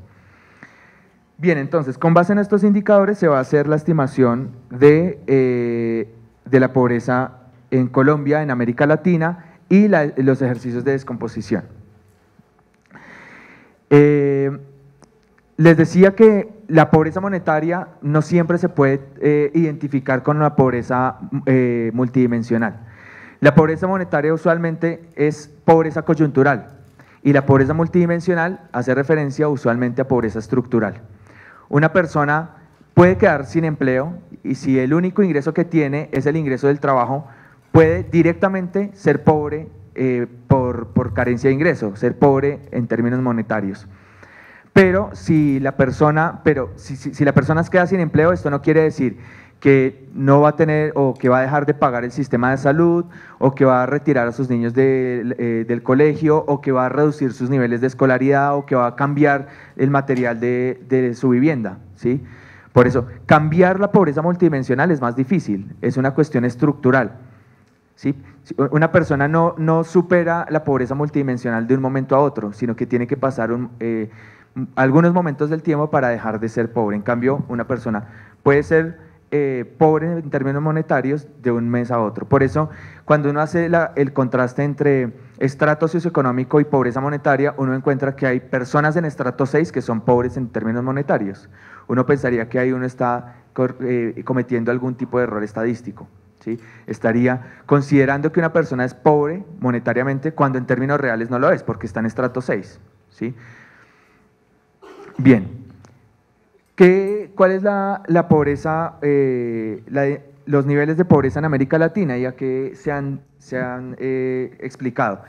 Bien, entonces, con base en estos indicadores se va a hacer la estimación de, eh, de la pobreza en Colombia, en América Latina y los ejercicios de descomposición. Eh, les decía que la pobreza monetaria no siempre se puede eh, identificar con una pobreza multidimensional. La pobreza monetaria usualmente es pobreza coyuntural, y la pobreza multidimensional hace referencia usualmente a pobreza estructural. Una persona puede quedar sin empleo y si el único ingreso que tiene es el ingreso del trabajo, puede directamente ser pobre eh, por, carencia de ingreso, ser pobre en términos monetarios. Pero si la persona, pero si, si la persona queda sin empleo, esto no quiere decir que no va a tener o que va a dejar de pagar el sistema de salud o que va a retirar a sus niños eh, del colegio o que va a reducir sus niveles de escolaridad o que va a cambiar el material de, su vivienda. ¿sí? Por eso, cambiar la pobreza multidimensional es más difícil, es una cuestión estructural. ¿sí? Una persona no, no supera la pobreza multidimensional de un momento a otro, sino que tiene que pasar eh, algunos momentos del tiempo para dejar de ser pobre. En cambio, una persona puede ser eh, pobres en términos monetarios de un mes a otro. Por eso, cuando uno hace el contraste entre estrato socioeconómico y pobreza monetaria, uno encuentra que hay personas en estrato 6 que son pobres en términos monetarios. Uno pensaría que ahí uno está eh, cometiendo algún tipo de error estadístico. ¿sí? Estaría considerando que una persona es pobre monetariamente cuando en términos reales no lo es, porque está en estrato 6. ¿sí? Bien, ¿qué cuál es la, pobreza, eh, los niveles de pobreza en América Latina y a se han, eh, explicado?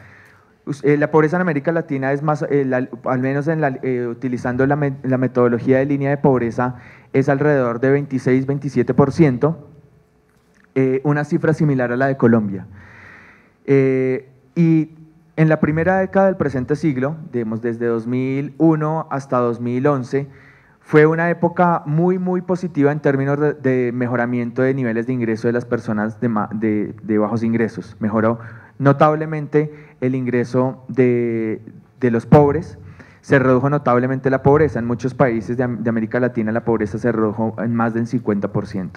Eh, la pobreza en América Latina es más, al menos utilizando la, metodología de línea de pobreza, es alrededor de 26-27%, una cifra similar a la de Colombia. y en la primera década del presente siglo, digamos desde 2001 hasta 2011, fue una época muy, muy positiva en términos de, mejoramiento de niveles de ingreso de las personas de, bajos ingresos. Mejoró notablemente el ingreso de, los pobres, se redujo notablemente la pobreza. En muchos países de, de América Latina la pobreza se redujo en más del 50%.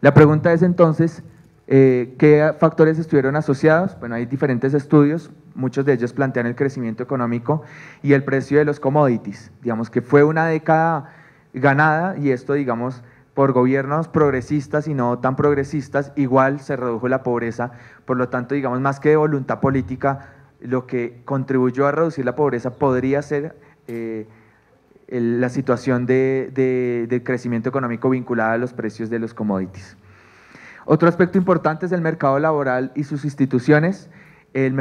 La pregunta es entonces, eh, ¿Qué factores estuvieron asociados? Bueno, hay diferentes estudios, muchos de ellos plantean el crecimiento económico y el precio de los commodities. Digamos que fue una década ganada y esto, digamos, por gobiernos progresistas y no tan progresistas, igual se redujo la pobreza. Por lo tanto, digamos, más que de voluntad política, lo que contribuyó a reducir la pobreza podría ser eh, la situación de crecimiento económico vinculada a los precios de los commodities. Otro aspecto importante es el mercado laboral y sus instituciones, el,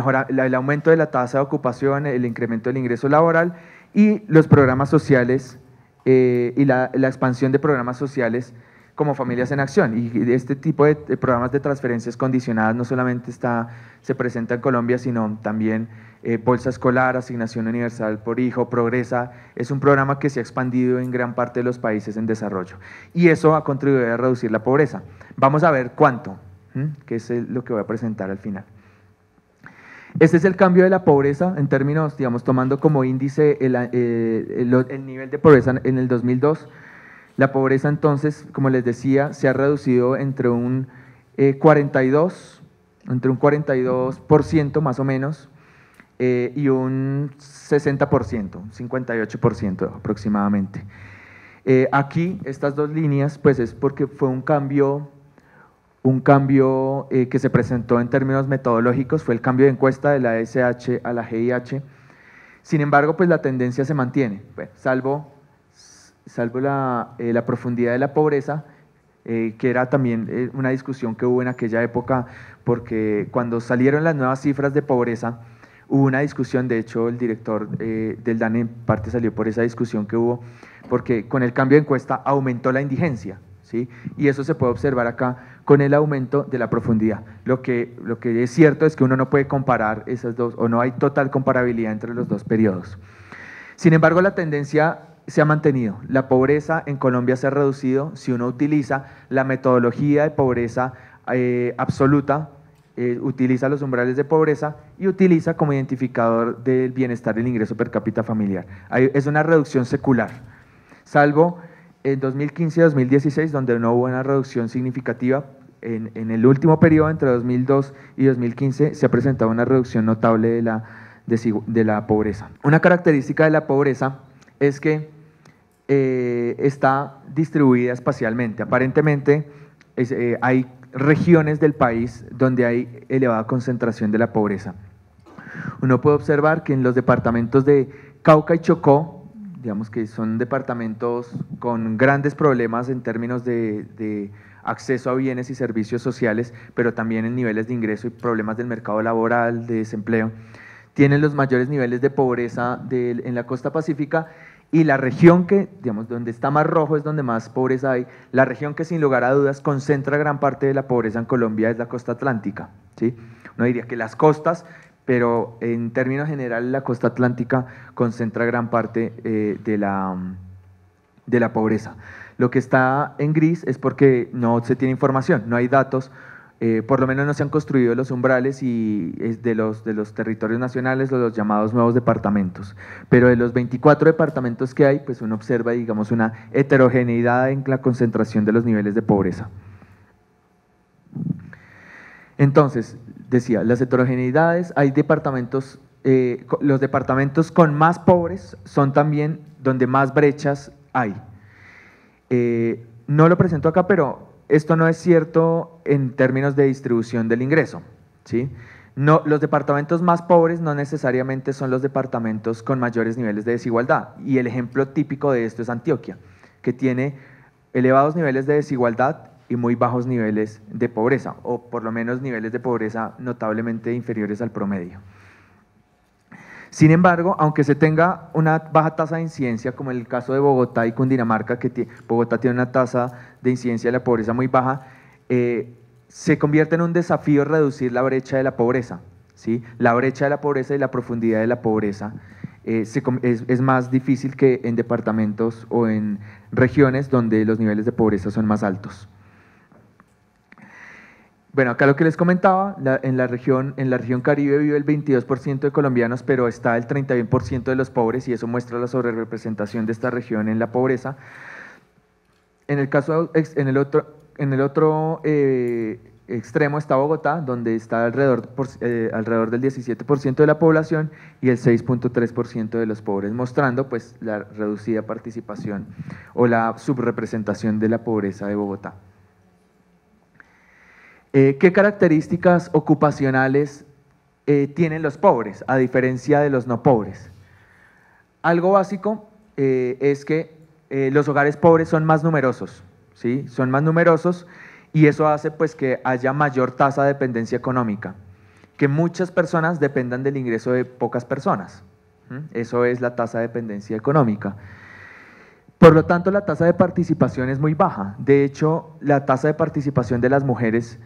aumento de la tasa de ocupación, el incremento del ingreso laboral y los programas sociales eh, y la, expansión de programas sociales como Familias en Acción. Y este tipo de, programas de transferencias condicionadas no solamente está, se presenta en Colombia, sino también eh, bolsa Escolar, Asignación Universal por Hijo, Progresa, es un programa que se ha expandido en gran parte de los países en desarrollo y eso ha contribuido a reducir la pobreza. Vamos a ver cuánto, que es lo que voy a presentar al final. Este es el cambio de la pobreza en términos, digamos, tomando como índice el, eh, nivel de pobreza en el 2002. La pobreza entonces, como les decía, se ha reducido entre un 42, eh, entre un 42% más o menos, eh, y un 60%, un 58% aproximadamente. Eh, aquí, estas dos líneas, pues es porque fue un cambio, un cambio eh, que se presentó en términos metodológicos, fue el cambio de encuesta de la SH a la GIH. Sin embargo, pues la tendencia se mantiene, salvo, salvo la, profundidad de la pobreza, que era también una discusión que hubo en aquella época, porque cuando salieron las nuevas cifras de pobreza, hubo una discusión, de hecho el director eh, del DANE en parte salió por esa discusión que hubo, porque con el cambio de encuesta aumentó la indigencia, ¿sí? y eso se puede observar acá con el aumento de la profundidad. Lo que, lo que es cierto es que uno no puede comparar esas dos, o no hay total comparabilidad entre los dos periodos. Sin embargo, la tendencia se ha mantenido. La pobreza en Colombia se ha reducido si uno utiliza la metodología de pobreza eh, absoluta eh, utiliza los umbrales de pobreza y utiliza como identificador del bienestar el ingreso per cápita familiar. es una reducción secular, salvo en 2015-2016, donde no hubo una reducción significativa. En, el último periodo, entre 2002 y 2015, se ha presentado una reducción notable de la, de la pobreza. Una característica de la pobreza es que eh, está distribuida espacialmente. Aparentemente eh, hay regiones del país donde hay elevada concentración de la pobreza. Uno puede observar que en los departamentos de Cauca y Chocó, digamos que son departamentos con grandes problemas en términos de, acceso a bienes y servicios sociales, pero también en niveles de ingreso y problemas del mercado laboral, de desempleo, tienen los mayores niveles de pobreza en la costa pacífica y la región que, digamos, donde está más rojo es donde más pobreza hay. La región que sin lugar a dudas concentra gran parte de la pobreza en Colombia es la costa atlántica. ¿sí? Uno diría que las costas, pero en términos generales la costa atlántica concentra gran parte eh, de, la, de la pobreza. Lo que está en gris es porque no se tiene información, no hay datos eh, por lo menos no se han construido los umbrales y de, los, de los territorios nacionales o los llamados nuevos departamentos. Pero de los 24 departamentos que hay, pues uno observa, digamos, una heterogeneidad en la concentración de los niveles de pobreza. Entonces, decía, las heterogeneidades, hay departamentos, eh, los departamentos con más pobres son también donde más brechas hay. Eh, no lo presento acá, pero esto no es cierto en términos de distribución del ingreso. ¿sí? los departamentos más pobres no necesariamente son los departamentos con mayores niveles de desigualdad. Y el ejemplo típico de esto es Antioquia, que tiene elevados niveles de desigualdad y muy bajos niveles de pobreza, o por lo menos niveles de pobreza notablemente inferiores al promedio. Sin embargo, aunque se tenga una baja tasa de incidencia, como en el caso de Bogotá y Cundinamarca, que Bogotá tiene una tasa de incidencia de la pobreza muy baja, eh, se convierte en un desafío reducir la brecha de la pobreza. ¿sí? La brecha de la pobreza y la profundidad de la pobreza eh, es más difícil que en departamentos o en regiones donde los niveles de pobreza son más altos. Bueno, acá lo que les comentaba, en, la región, en la región Caribe vive el 22% de colombianos, pero está el 31% de los pobres y eso muestra la sobrerepresentación de esta región en la pobreza. En el caso, en el otro, en el otro eh, extremo está Bogotá, donde está alrededor, eh, alrededor del 17% de la población y el 6.3% de los pobres, mostrando pues la reducida participación o la subrepresentación de la pobreza de Bogotá. Eh, ¿Qué características ocupacionales eh, tienen los pobres, a diferencia de los no pobres? Algo básico eh, es que los hogares pobres son más numerosos, ¿sí? Son más numerosos y eso hace pues que haya mayor tasa de dependencia económica, que muchas personas dependan del ingreso de pocas personas. Eso es la tasa de dependencia económica. Por lo tanto, la tasa de participación es muy baja. De hecho, la tasa de participación de las mujeres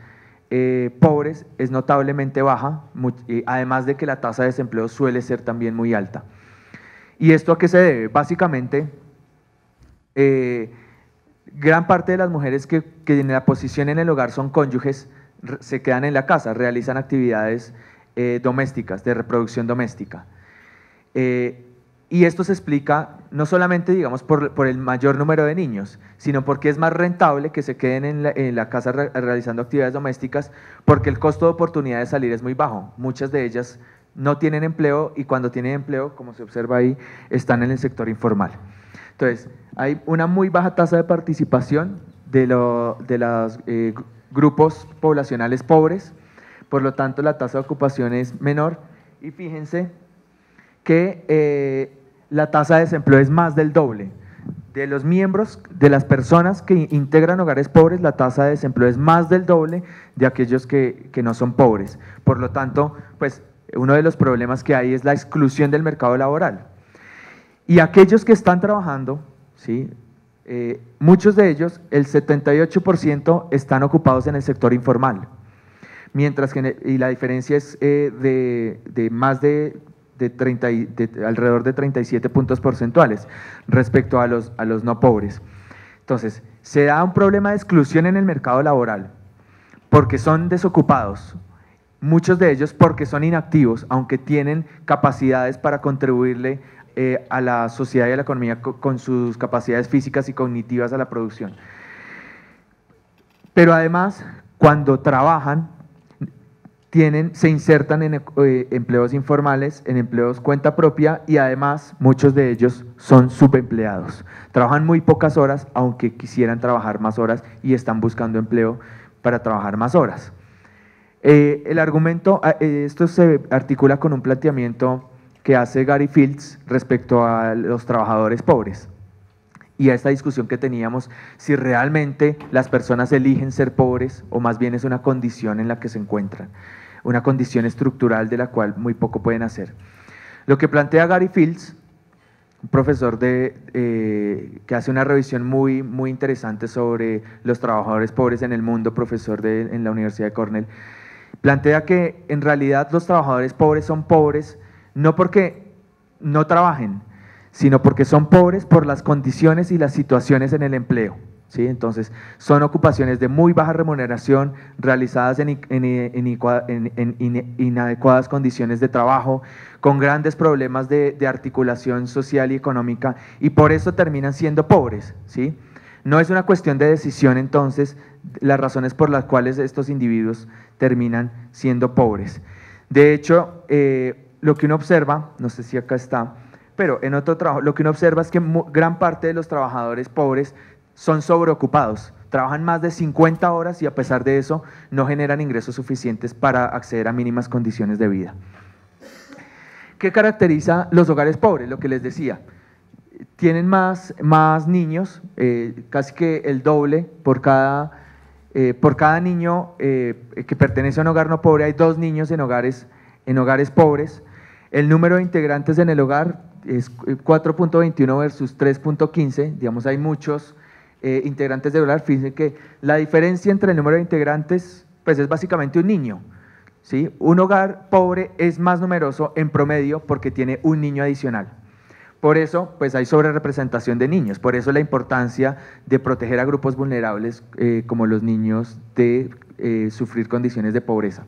eh, pobres es notablemente baja, eh, además de que la tasa de desempleo suele ser también muy alta. ¿Y esto a qué se debe? Básicamente, eh, gran parte de las mujeres que, que, en la posición en el hogar son cónyuges, se quedan en la casa, realizan actividades domésticas, de reproducción doméstica. Eh, y esto se explica no solamente, digamos, por, el mayor número de niños, sino porque es más rentable que se queden en la, casa realizando actividades domésticas, porque el costo de oportunidad de salir es muy bajo. Muchas de ellas no tienen empleo y cuando tienen empleo, como se observa ahí, están en el sector informal. Entonces, hay una muy baja tasa de participación de, de los eh, grupos poblacionales pobres, por lo tanto la tasa de ocupación es menor. Y fíjense que eh, la tasa de desempleo es más del doble. De los miembros, de las personas que integran hogares pobres, la tasa de desempleo es más del doble de aquellos que, no son pobres. Por lo tanto, pues uno de los problemas que hay es la exclusión del mercado laboral. Y aquellos que están trabajando, ¿sí? Eh, muchos de ellos, el 78% están ocupados en el sector informal, mientras que, y la diferencia es eh, de, más de de, alrededor de 37 puntos porcentuales respecto a los, a los no pobres. Entonces, se da un problema de exclusión en el mercado laboral porque son desocupados, muchos de ellos porque son inactivos, aunque tienen capacidades para contribuirle eh, a la sociedad y a la economía con sus capacidades físicas y cognitivas a la producción. Pero además, cuando trabajan, tienen, se insertan en eh, empleos informales, en empleos cuenta propia y además muchos de ellos son subempleados. Trabajan muy pocas horas, aunque quisieran trabajar más horas y están buscando empleo para trabajar más horas. Eh, el argumento, ah, eh, esto se articula con un planteamiento que hace Gary Fields respecto a los trabajadores pobres y a esta discusión que teníamos si realmente las personas eligen ser pobres o más bien es una condición en la que se encuentran, una condición estructural de la cual muy poco pueden hacer. Lo que plantea Gary Fields, un profesor de, eh, que hace una revisión muy, muy interesante sobre los trabajadores pobres en el mundo, profesor de, en la Universidad de Cornell, plantea que en realidad los trabajadores pobres son pobres no porque no trabajen, sino porque son pobres por las condiciones y las situaciones en el empleo. ¿sí? Entonces, son ocupaciones de muy baja remuneración, realizadas en, inadecuadas condiciones de trabajo, con grandes problemas de, articulación social y económica, y por eso terminan siendo pobres. ¿sí? No es una cuestión de decisión entonces las razones por las cuales estos individuos terminan siendo pobres. De hecho, eh, lo que uno observa, no sé si acá está, pero en otro trabajo lo que uno observa es que gran parte de los trabajadores pobres son sobreocupados, trabajan más de 50 horas y a pesar de eso no generan ingresos suficientes para acceder a mínimas condiciones de vida. ¿Qué caracteriza los hogares pobres? Lo que les decía, tienen más, más niños, eh, casi que el doble por cada, eh, por cada niño eh, que pertenece a un hogar no pobre, hay dos niños en hogares, en hogares pobres. El número de integrantes en el hogar es 4.21 versus 3.15, digamos hay muchos eh, integrantes del hogar, fíjense que la diferencia entre el número de integrantes pues es básicamente un niño. ¿sí? Un hogar pobre es más numeroso en promedio porque tiene un niño adicional. Por eso, pues hay representación de niños, por eso la importancia de proteger a grupos vulnerables eh, como los niños de eh, sufrir condiciones de pobreza.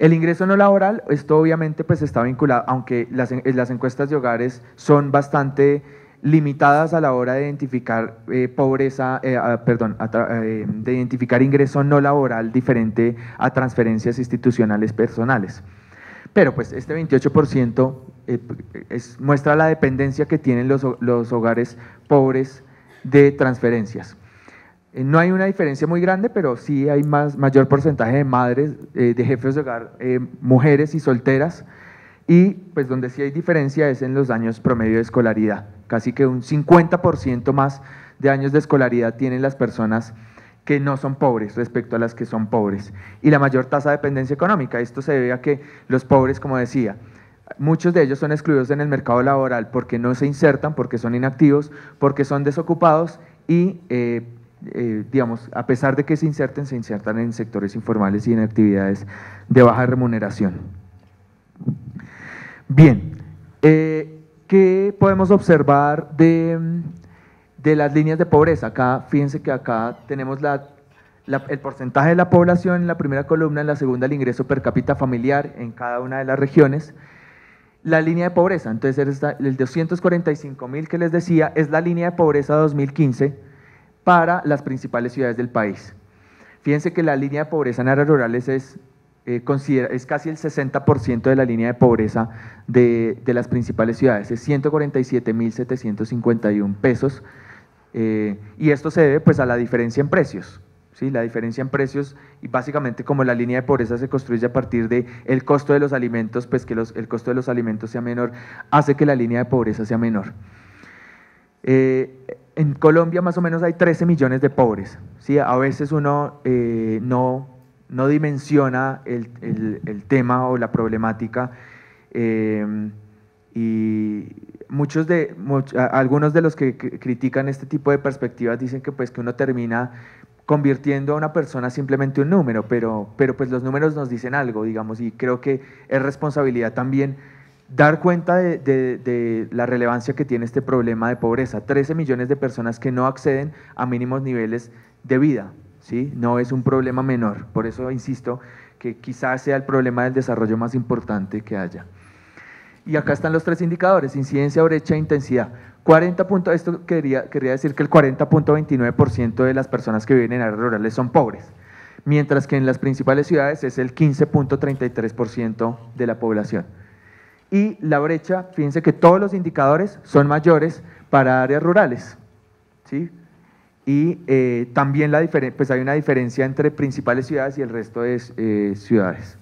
El ingreso no laboral, esto obviamente pues está vinculado, aunque las, encuestas de hogares son bastante limitadas a la hora de identificar eh, pobreza, eh, perdón, eh, de identificar ingreso no laboral diferente a transferencias institucionales personales. Pero pues este 28% muestra la dependencia que tienen los hogares pobres de transferencias. Eh, no hay una diferencia muy grande, pero sí hay más, mayor porcentaje de madres, eh, de jefes de hogar, eh, mujeres y solteras. Y pues donde sí hay diferencia es en los años promedio de escolaridad. Casi que un 50% más de años de escolaridad tienen las personas que no son pobres respecto a las que son pobres. Y la mayor tasa de dependencia económica. Esto se debe a que los pobres, como decía, muchos de ellos son excluidos en el mercado laboral porque no se insertan, porque son inactivos, porque son desocupados y... Eh, digamos, a pesar de que se inserten, se insertan en sectores informales y en actividades de baja remuneración. Bien, eh, ¿qué podemos observar de, las líneas de pobreza? Acá, fíjense que acá tenemos el porcentaje de la población en la primera columna, en la segunda el ingreso per cápita familiar en cada una de las regiones, la línea de pobreza, entonces el 245 mil que les decía es la línea de pobreza 2015, para las principales ciudades del país. Fíjense que la línea de pobreza en áreas rurales es, eh, es casi el 60% de la línea de pobreza de, las principales ciudades, es 147.751 pesos, eh, y esto se debe pues a la diferencia en precios. ¿Sí? La diferencia en precios y básicamente como la línea de pobreza se construye a partir de el costo de los alimentos, pues que los, el costo de los alimentos sea menor, hace que la línea de pobreza sea menor. Eh, en Colombia más o menos hay 13 millones de pobres. ¿sí? A veces uno eh, no, no dimensiona el, tema o la problemática. Eh, y muchos de, algunos de los que critican este tipo de perspectivas dicen que, pues, que uno termina convirtiendo a una persona simplemente un número, pero, pero pues los números nos dicen algo, digamos, y creo que es responsabilidad también dar cuenta de, la relevancia que tiene este problema de pobreza. 13 millones de personas que no acceden a mínimos niveles de vida, ¿sí? No es un problema menor, por eso insisto que quizás sea el problema del desarrollo más importante que haya. Y acá están los tres indicadores, incidencia, brecha e intensidad. 40 esto quería, quería decir que el 40.29% de las personas que viven en áreas rurales son pobres, mientras que en las principales ciudades es el 15.33% de la población y la brecha, fíjense que todos los indicadores son mayores para áreas rurales. Y eh, también la pues hay una diferencia entre principales ciudades y el resto de eh, ciudades.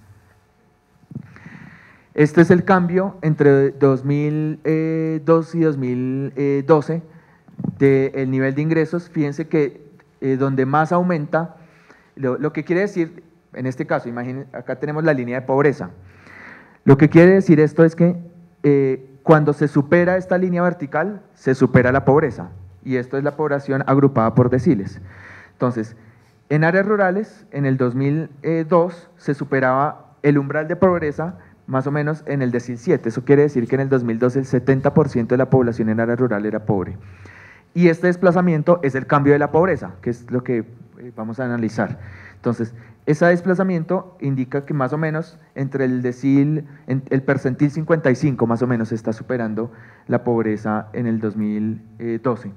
Este es el cambio entre 2002 eh, y 2012 del nivel de ingresos. Fíjense que donde más aumenta, lo, que quiere decir, en este caso, acá tenemos la línea de pobreza. Lo que quiere decir esto es que eh, cuando se supera esta línea vertical, se supera la pobreza. Y esto es la población agrupada por deciles. Entonces, en áreas rurales, en el 2002 se superaba el umbral de pobreza más o menos en el decil 7. Eso quiere decir que en el 2002 el 70% de la población en área rural era pobre. Y este desplazamiento es el cambio de la pobreza, que es lo que eh, vamos a analizar. Entonces, ese desplazamiento indica que más o menos entre el decil, el percentil 55 más o menos se está superando la pobreza en el 2012.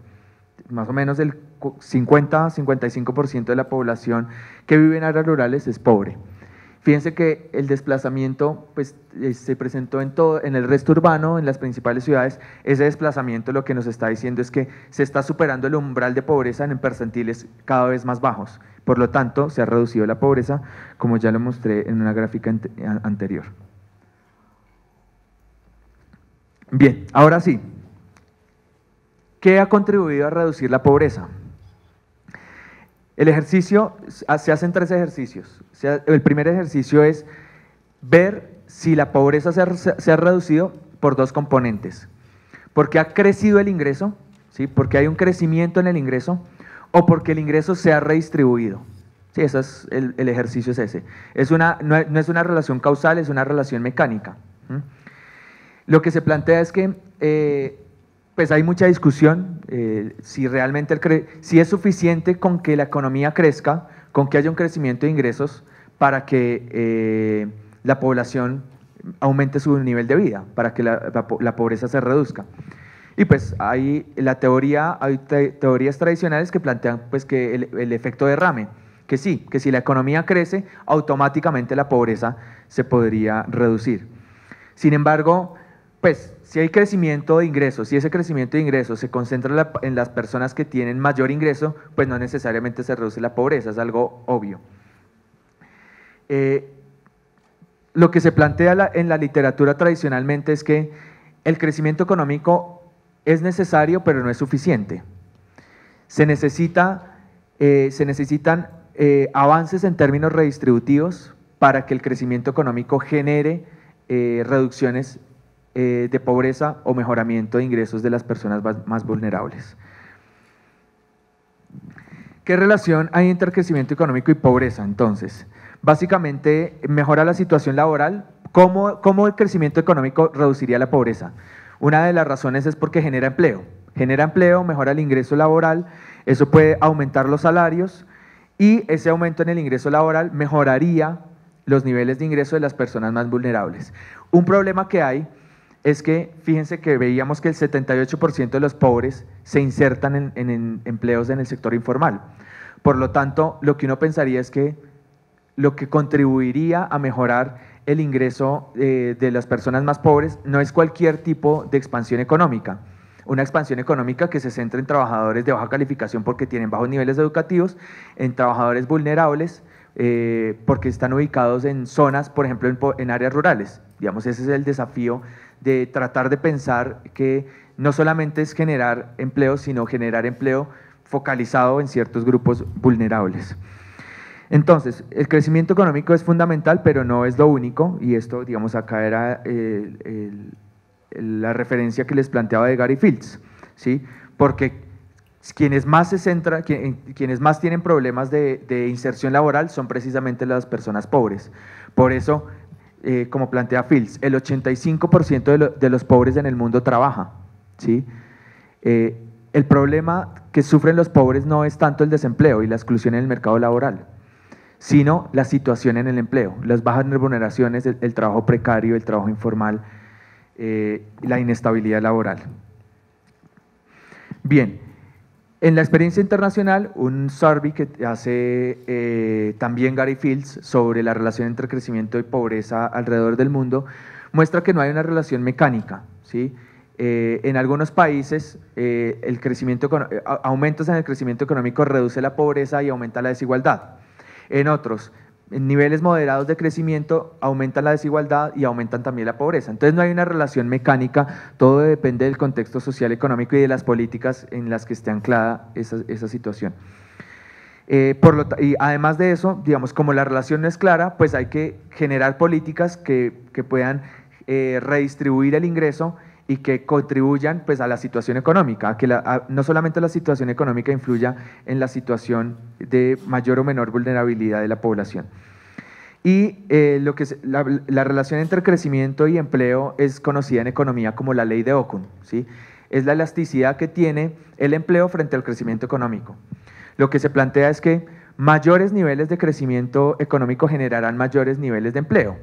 Más o menos el 50-55% de la población que vive en áreas rurales es pobre. Fíjense que el desplazamiento pues, eh, se presentó en, todo, en el resto urbano, en las principales ciudades. Ese desplazamiento lo que nos está diciendo es que se está superando el umbral de pobreza en percentiles cada vez más bajos. Por lo tanto, se ha reducido la pobreza, como ya lo mostré en una gráfica anterior. Bien, ahora sí. ¿Qué ha contribuido a reducir la pobreza? El ejercicio, ah, se hacen tres ejercicios. El primer ejercicio es ver si la pobreza se ha, reducido por dos componentes. Porque ha crecido el ingreso, ¿sí? porque hay un crecimiento en el ingreso, o porque el ingreso se ha redistribuido. Sí, ese es el, ejercicio es ese. Es una, no, es una relación causal, es una relación mecánica. ¿Mm? Lo que se plantea es que eh, pues hay mucha discusión eh, si realmente si es suficiente con que la economía crezca, con que haya un crecimiento de ingresos para que eh, la población aumente su nivel de vida, para que la, pobreza se reduzca. Y pues hay la teoría, hay teorías tradicionales que plantean pues que el, efecto derrame, que sí, que si la economía crece, automáticamente la pobreza se podría reducir. Sin embargo, pues si hay crecimiento de ingresos, si ese crecimiento de ingresos se concentra en las personas que tienen mayor ingreso, pues no necesariamente se reduce la pobreza, es algo obvio. Eh, lo que se plantea en la literatura tradicionalmente es que el crecimiento económico es necesario, pero no es suficiente. Se, necesita, eh, se necesitan eh, avances en términos redistributivos para que el crecimiento económico genere reducciones eh, de pobreza o mejoramiento de ingresos de las personas más vulnerables. ¿Qué relación hay entre crecimiento económico y pobreza entonces? Básicamente, mejora la situación laboral. ¿Cómo, cómo el crecimiento económico reduciría la pobreza? Una de las razones es porque genera empleo. Genera empleo, mejora el ingreso laboral, eso puede aumentar los salarios y ese aumento en el ingreso laboral mejoraría los niveles de ingreso de las personas más vulnerables. Un problema que hay es que fíjense que veíamos que el 78% de los pobres se insertan en, empleos en el sector informal. Por lo tanto, lo que uno pensaría es que lo que contribuiría a mejorar el ingreso eh, de las personas más pobres no es cualquier tipo de expansión económica. Una expansión económica que se centra en trabajadores de baja calificación porque tienen bajos niveles educativos, en trabajadores vulnerables, eh, porque están ubicados en zonas, por ejemplo, en, áreas rurales. Digamos, ese es el desafío de tratar de pensar que no solamente es generar empleo, sino generar empleo focalizado en ciertos grupos vulnerables. Entonces, el crecimiento económico es fundamental, pero no es lo único, y esto, digamos, acá era eh, la referencia que les planteaba de Gary Fields, ¿sí? Porque quienes más se centra, quienes más tienen problemas de, de inserción laboral son precisamente las personas pobres. Por eso eh, como plantea Fields, el 85% de, los pobres en el mundo trabaja. Eh, el problema que sufren los pobres no es tanto el desempleo y la exclusión en el mercado laboral, sino la situación en el empleo, las bajas remuneraciones, el, trabajo precario, el trabajo informal, eh, la inestabilidad laboral. Bien, en la experiencia internacional, un survey que hace eh, también Gary Fields sobre la relación entre crecimiento y pobreza alrededor del mundo muestra que no hay una relación mecánica. ¿sí? Eh, en algunos países, eh, el crecimiento, aumentos en el crecimiento económico reduce la pobreza y aumenta la desigualdad. En otros, en niveles moderados de crecimiento aumentan la desigualdad y aumentan también la pobreza. Entonces no hay una relación mecánica, todo depende del contexto social, económico y de las políticas en las que esté anclada esa, situación. Eh, y además de eso, digamos, como la relación no es clara, pues hay que generar políticas que, puedan eh, redistribuir el ingreso y que contribuyan pues a la situación económica, que no solamente la situación económica influya en la situación de mayor o menor vulnerabilidad de la población. Y eh, lo que la, relación entre crecimiento y empleo es conocida en economía como la ley de Okun, ¿sí? es la elasticidad que tiene el empleo frente al crecimiento económico. Lo que se plantea es que mayores niveles de crecimiento económico generarán mayores niveles de empleo.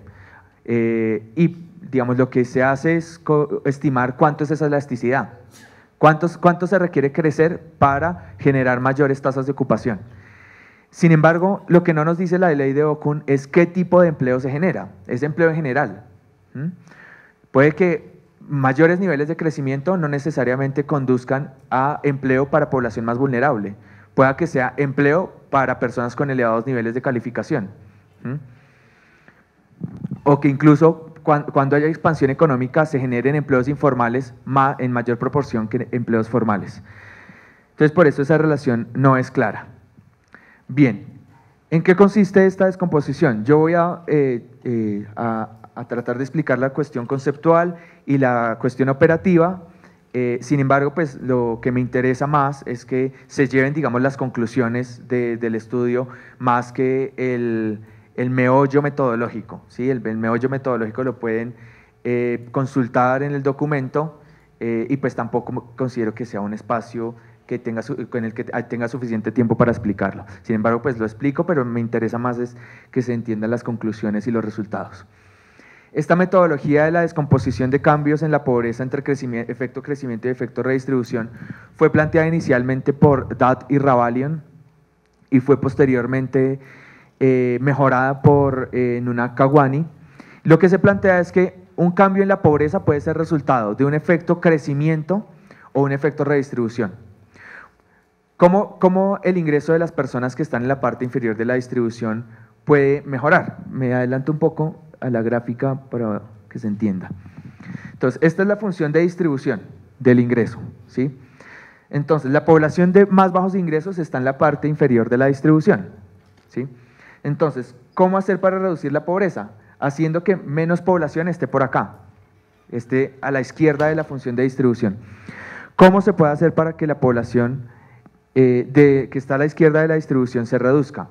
Eh, y digamos, lo que se hace es estimar cuánto es esa elasticidad, cuántos, cuánto se requiere crecer para generar mayores tasas de ocupación. Sin embargo, lo que no nos dice la ley de Okun es qué tipo de empleo se genera, es empleo en general. Puede que mayores niveles de crecimiento no necesariamente conduzcan a empleo para población más vulnerable, pueda que sea empleo para personas con elevados niveles de calificación. O que incluso cuando haya expansión económica se generen empleos informales en mayor proporción que empleos formales. Entonces, por eso esa relación no es clara. Bien, ¿en qué consiste esta descomposición? Yo voy a, eh, eh, a, tratar de explicar la cuestión conceptual y la cuestión operativa. Eh, sin embargo, pues lo que me interesa más es que se lleven, digamos, las conclusiones del estudio más que el el meollo metodológico. ¿sí? El, meollo metodológico lo pueden eh, consultar en el documento eh, y pues tampoco considero que sea un espacio que tenga con el que tenga suficiente tiempo para explicarlo. Sin embargo, pues lo explico, pero me interesa más es que se entiendan las conclusiones y los resultados. Esta metodología de la descomposición de cambios en la pobreza entre efecto crecimiento y efecto redistribución fue planteada inicialmente por Dad y Ravalion y fue posteriormente eh, mejorada por eh, Nunakawani. Nuna Kawani, lo que se plantea es que un cambio en la pobreza puede ser resultado de un efecto crecimiento o un efecto redistribución. ¿Cómo, ¿Cómo, el ingreso de las personas que están en la parte inferior de la distribución puede mejorar? Me adelanto un poco a la gráfica para que se entienda. Entonces, esta es la función de distribución del ingreso. ¿sí? Entonces, la población de más bajos ingresos está en la parte inferior de la distribución. ¿sí? Entonces, ¿cómo hacer para reducir la pobreza? Haciendo que menos población esté por acá, esté a la izquierda de la función de distribución. ¿Cómo se puede hacer para que la población eh, que está a la izquierda de la distribución se reduzca?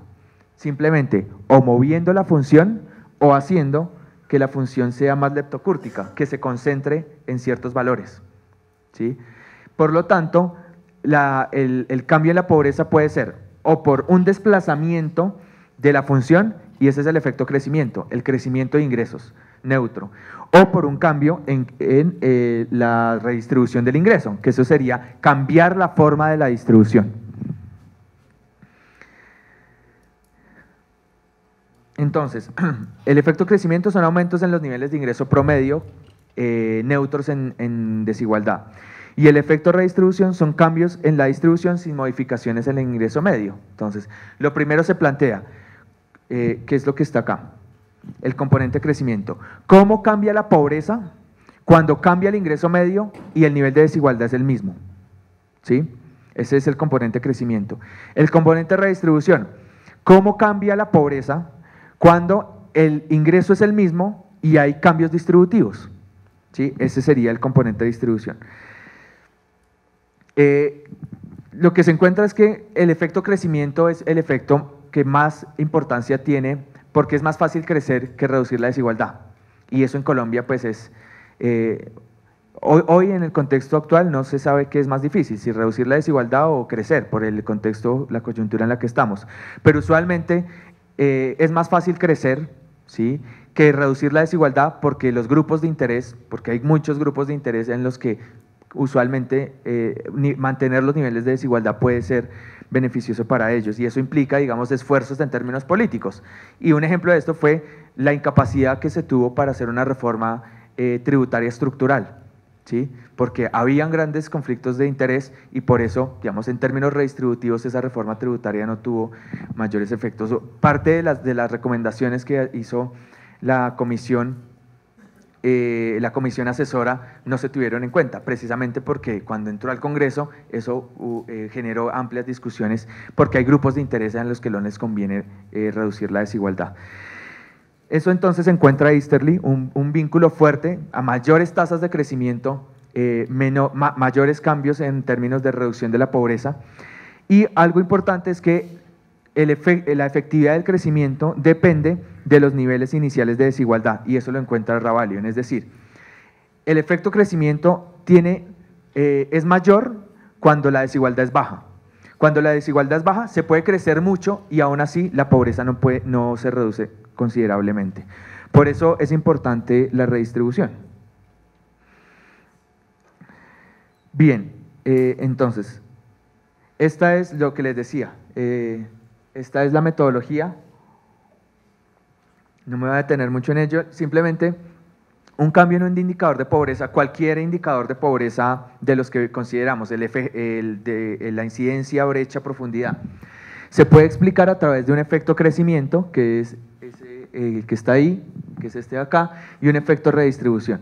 Simplemente o moviendo la función o haciendo que la función sea más leptocúrtica, que se concentre en ciertos valores. ¿sí? Por lo tanto, el, el cambio en la pobreza puede ser o por un desplazamiento de la función y ese es el efecto crecimiento, el crecimiento de ingresos neutro, o por un cambio en, eh, la redistribución del ingreso, que eso sería cambiar la forma de la distribución. Entonces, el efecto crecimiento son aumentos en los niveles de ingreso promedio eh, neutros en, en desigualdad. Y el efecto redistribución son cambios en la distribución sin modificaciones en el ingreso medio. Entonces, lo primero se plantea, eh, ¿qué es lo que está acá? El componente crecimiento. ¿Cómo cambia la pobreza cuando cambia el ingreso medio y el nivel de desigualdad es el mismo? ¿Sí? Ese es el componente crecimiento. El componente redistribución. ¿Cómo cambia la pobreza cuando el ingreso es el mismo y hay cambios distributivos? ¿Sí? Ese sería el componente de distribución. Eh, lo que se encuentra es que el efecto crecimiento es el efecto que más importancia tiene porque es más fácil crecer que reducir la desigualdad. Y eso en Colombia pues es... Eh, hoy, en el contexto actual no se sabe qué es más difícil, si reducir la desigualdad o crecer por el contexto, la coyuntura en la que estamos. Pero usualmente eh, es más fácil crecer ¿sí? que reducir la desigualdad porque los grupos de interés, porque hay muchos grupos de interés en los que usualmente eh, mantener los niveles de desigualdad puede ser beneficioso para ellos. Y eso implica, digamos, esfuerzos en términos políticos. Y un ejemplo de esto fue la incapacidad que se tuvo para hacer una reforma eh, tributaria estructural. ¿Sí? porque habían grandes conflictos de interés y por eso, digamos, en términos redistributivos esa reforma tributaria no tuvo mayores efectos. Parte de las, de las recomendaciones que hizo la comisión eh, la comisión asesora no se tuvieron en cuenta, precisamente porque cuando entró al Congreso eso eh, generó amplias discusiones porque hay grupos de interés en los que no les conviene eh, reducir la desigualdad. Eso entonces encuentra a Easterly un, vínculo fuerte a mayores tasas de crecimiento, mayores cambios en términos de reducción de la pobreza y algo importante es que la efectividad del crecimiento depende de los niveles iniciales de desigualdad, y eso lo encuentra Ravalion, es decir, el efecto crecimiento tiene, eh, es mayor cuando la desigualdad es baja. Cuando la desigualdad es baja, se puede crecer mucho y aún así la pobreza no, puede, no se reduce considerablemente. Por eso es importante la redistribución. Bien, eh, entonces, esta es lo que les decía. Eh, esta es la metodología no me voy a detener mucho en ello, simplemente un cambio en un indicador de pobreza, cualquier indicador de pobreza de los que consideramos, el, de la incidencia, brecha, profundidad, se puede explicar a través de un efecto crecimiento, que es el que está ahí, que es este de acá, y un efecto redistribución.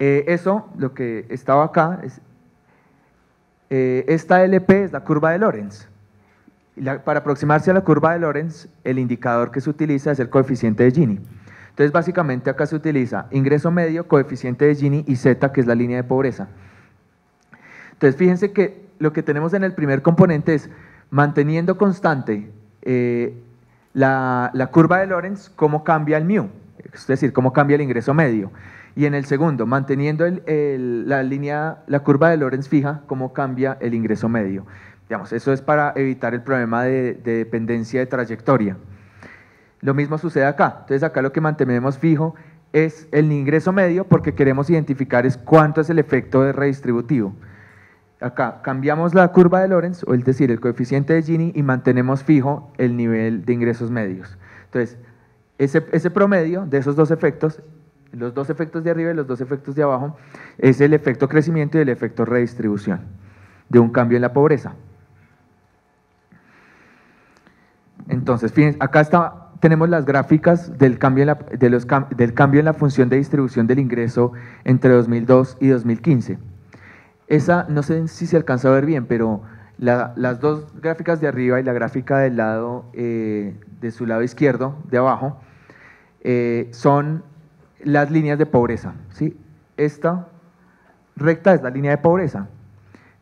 Eh, eso, lo que estaba acá, es, eh, esta LP es la curva de Lorenz para aproximarse a la curva de Lorenz, el indicador que se utiliza es el coeficiente de Gini. Entonces, básicamente acá se utiliza ingreso medio, coeficiente de Gini y Z, que es la línea de pobreza. Entonces, fíjense que lo que tenemos en el primer componente es manteniendo constante eh, la, curva de Lorenz, cómo cambia el mu, es decir, cómo cambia el ingreso medio. Y en el segundo, manteniendo la la curva de Lorenz fija, cómo cambia el ingreso medio. Digamos, eso es para evitar el problema de, dependencia de trayectoria. Lo mismo sucede acá. Entonces acá lo que mantenemos fijo es el ingreso medio porque queremos identificar es cuánto es el efecto redistributivo. Acá cambiamos la curva de Lorenz, o es decir, el coeficiente de Gini y mantenemos fijo el nivel de ingresos medios. Entonces, ese, ese promedio de esos dos efectos, los dos efectos de arriba y los dos efectos de abajo, es el efecto crecimiento y el efecto redistribución de un cambio en la pobreza. Entonces, fíjense, acá está, tenemos las gráficas del cambio, en la, del cambio en la función de distribución del ingreso entre 2002 y 2015. Esa, no sé si se alcanza a ver bien, pero las dos gráficas de arriba y la gráfica del lado, eh, de su lado izquierdo, de abajo, eh, son las líneas de pobreza. ¿sí? Esta recta es la línea de pobreza.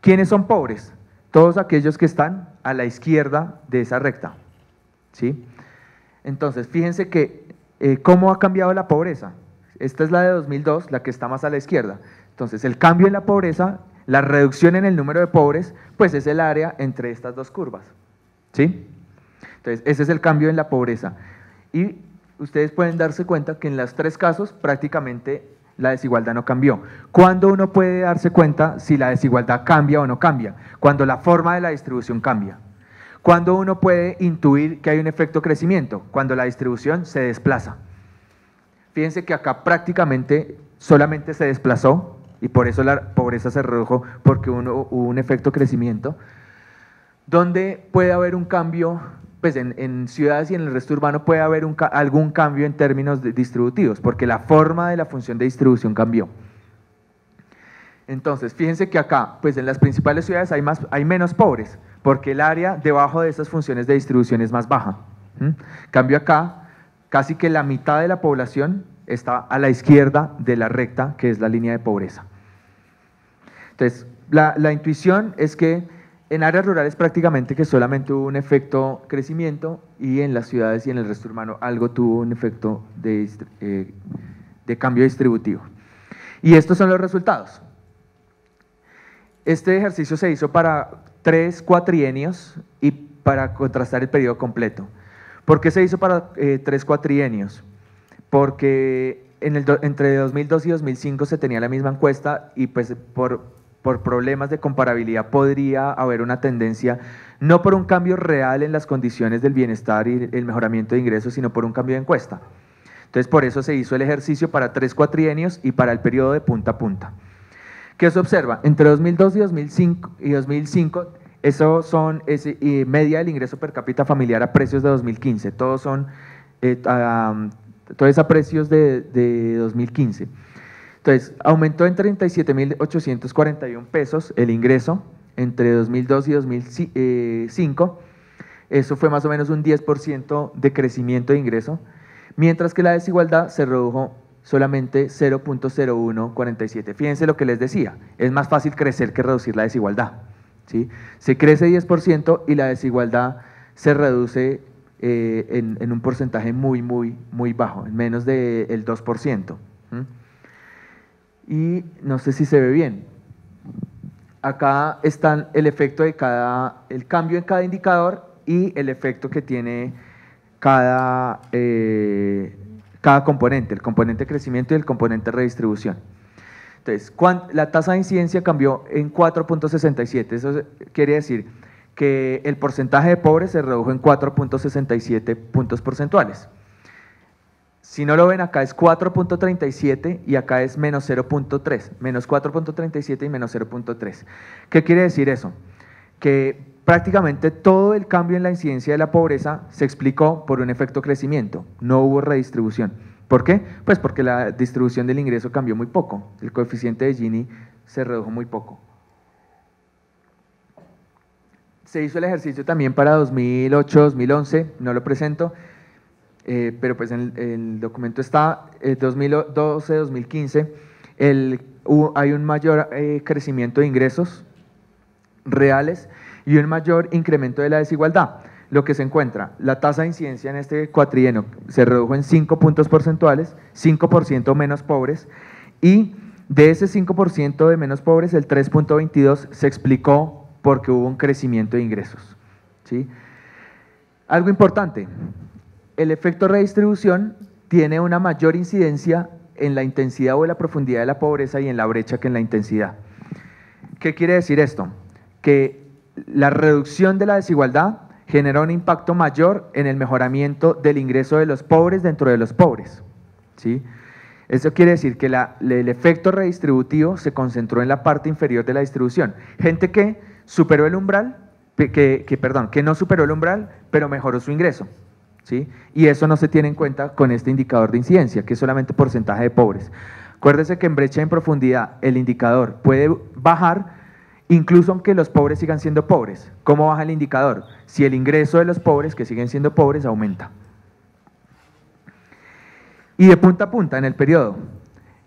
¿Quiénes son pobres? Todos aquellos que están a la izquierda de esa recta. ¿sí? Entonces, fíjense que eh, cómo ha cambiado la pobreza. Esta es la de 2002, la que está más a la izquierda. Entonces, el cambio en la pobreza, la reducción en el número de pobres, pues es el área entre estas dos curvas, Entonces, ese es el cambio en la pobreza. Y ustedes pueden darse cuenta que en los tres casos prácticamente la desigualdad no cambió. ¿Cuándo uno puede darse cuenta si la desigualdad cambia o no cambia? Cuando la forma de la distribución cambia. Cuando uno puede intuir que hay un efecto crecimiento, cuando la distribución se desplaza. Fíjense que acá prácticamente solamente se desplazó y por eso la pobreza se redujo porque hubo un efecto crecimiento. Donde puede haber un cambio, pues en, ciudades y en el resto urbano puede haber algún cambio en términos distributivos, porque la forma de la función de distribución cambió. Entonces, fíjense que acá, pues en las principales ciudades hay, más, hay menos pobres, porque el área debajo de esas funciones de distribución es más baja. Cambio acá, casi que la mitad de la población está a la izquierda de la recta, que es la línea de pobreza. Entonces, la, intuición es que en áreas rurales prácticamente que solamente hubo un efecto crecimiento y en las ciudades y en el resto urbano algo tuvo un efecto de, eh, de cambio distributivo. Y estos son los resultados. Este ejercicio se hizo para tres cuatrienios y para contrastar el periodo completo. ¿Por qué se hizo para eh, tres cuatrienios? Porque entre 2002 y 2005 se tenía la misma encuesta y pues por, por problemas de comparabilidad podría haber una tendencia, no por un cambio real en las condiciones del bienestar y el mejoramiento de ingresos, sino por un cambio de encuesta. Entonces, por eso se hizo el ejercicio para tres cuatrienios y para el periodo de punta a punta. ¿Qué se observa? Entre 2002 y 2005, y 2005 eso son es, media del ingreso per cápita familiar a precios de 2015. Todos son, eh, a, todo es a precios de, de 2015. Entonces, aumentó en 37.841 pesos el ingreso entre 2002 y 2005. Eso fue más o menos un 10% de crecimiento de ingreso, mientras que la desigualdad se redujo solamente 0.0147. Fíjense lo que les decía, es más fácil crecer que reducir la desigualdad. Se crece 10% y la desigualdad se reduce eh, en, un porcentaje muy, muy, muy bajo, en menos del 2%. Y no sé si se ve bien. Acá están el efecto de cada, el cambio en cada indicador y el efecto que tiene cada, eh, cada componente, el componente crecimiento y el componente redistribución la tasa de incidencia cambió en 4.67. Eso quiere decir que el porcentaje de pobres se redujo en 4.67 puntos porcentuales. Si no lo ven, acá es 4.37 y acá es menos 0.3, menos 4.37 y menos 0.3. ¿Qué quiere decir eso? Que prácticamente todo el cambio en la incidencia de la pobreza se explicó por un efecto crecimiento, no hubo redistribución. ¿Por qué? Pues porque la distribución del ingreso cambió muy poco. El coeficiente de Gini se redujo muy poco. Se hizo el ejercicio también para 2008, 2011, no lo presento, eh, pero pues en el, documento está 2012, eh, 2015, hay un mayor eh, crecimiento de ingresos reales y un mayor incremento de la desigualdad lo que se encuentra, la tasa de incidencia en este cuatrienio se redujo en 5 puntos porcentuales, 5% menos pobres, y de ese 5% de menos pobres, el 3.22 se explicó porque hubo un crecimiento de ingresos. Algo importante, el efecto redistribución tiene una mayor incidencia en la intensidad o en la profundidad de la pobreza y en la brecha que en la intensidad. ¿Qué quiere decir esto? Que la reducción de la desigualdad generó un impacto mayor en el mejoramiento del ingreso de los pobres dentro de los pobres. ¿sí? Eso quiere decir que el efecto redistributivo se concentró en la parte inferior de la distribución. Gente que superó el umbral, que, que perdón, que no superó el umbral, pero mejoró su ingreso. ¿Sí? Y eso no se tiene en cuenta con este indicador de incidencia, que es solamente porcentaje de pobres. Acuérdese que en brecha en profundidad el indicador puede bajar, Incluso aunque los pobres sigan siendo pobres, ¿cómo baja el indicador? Si el ingreso de los pobres, que siguen siendo pobres, aumenta. Y de punta a punta en el periodo,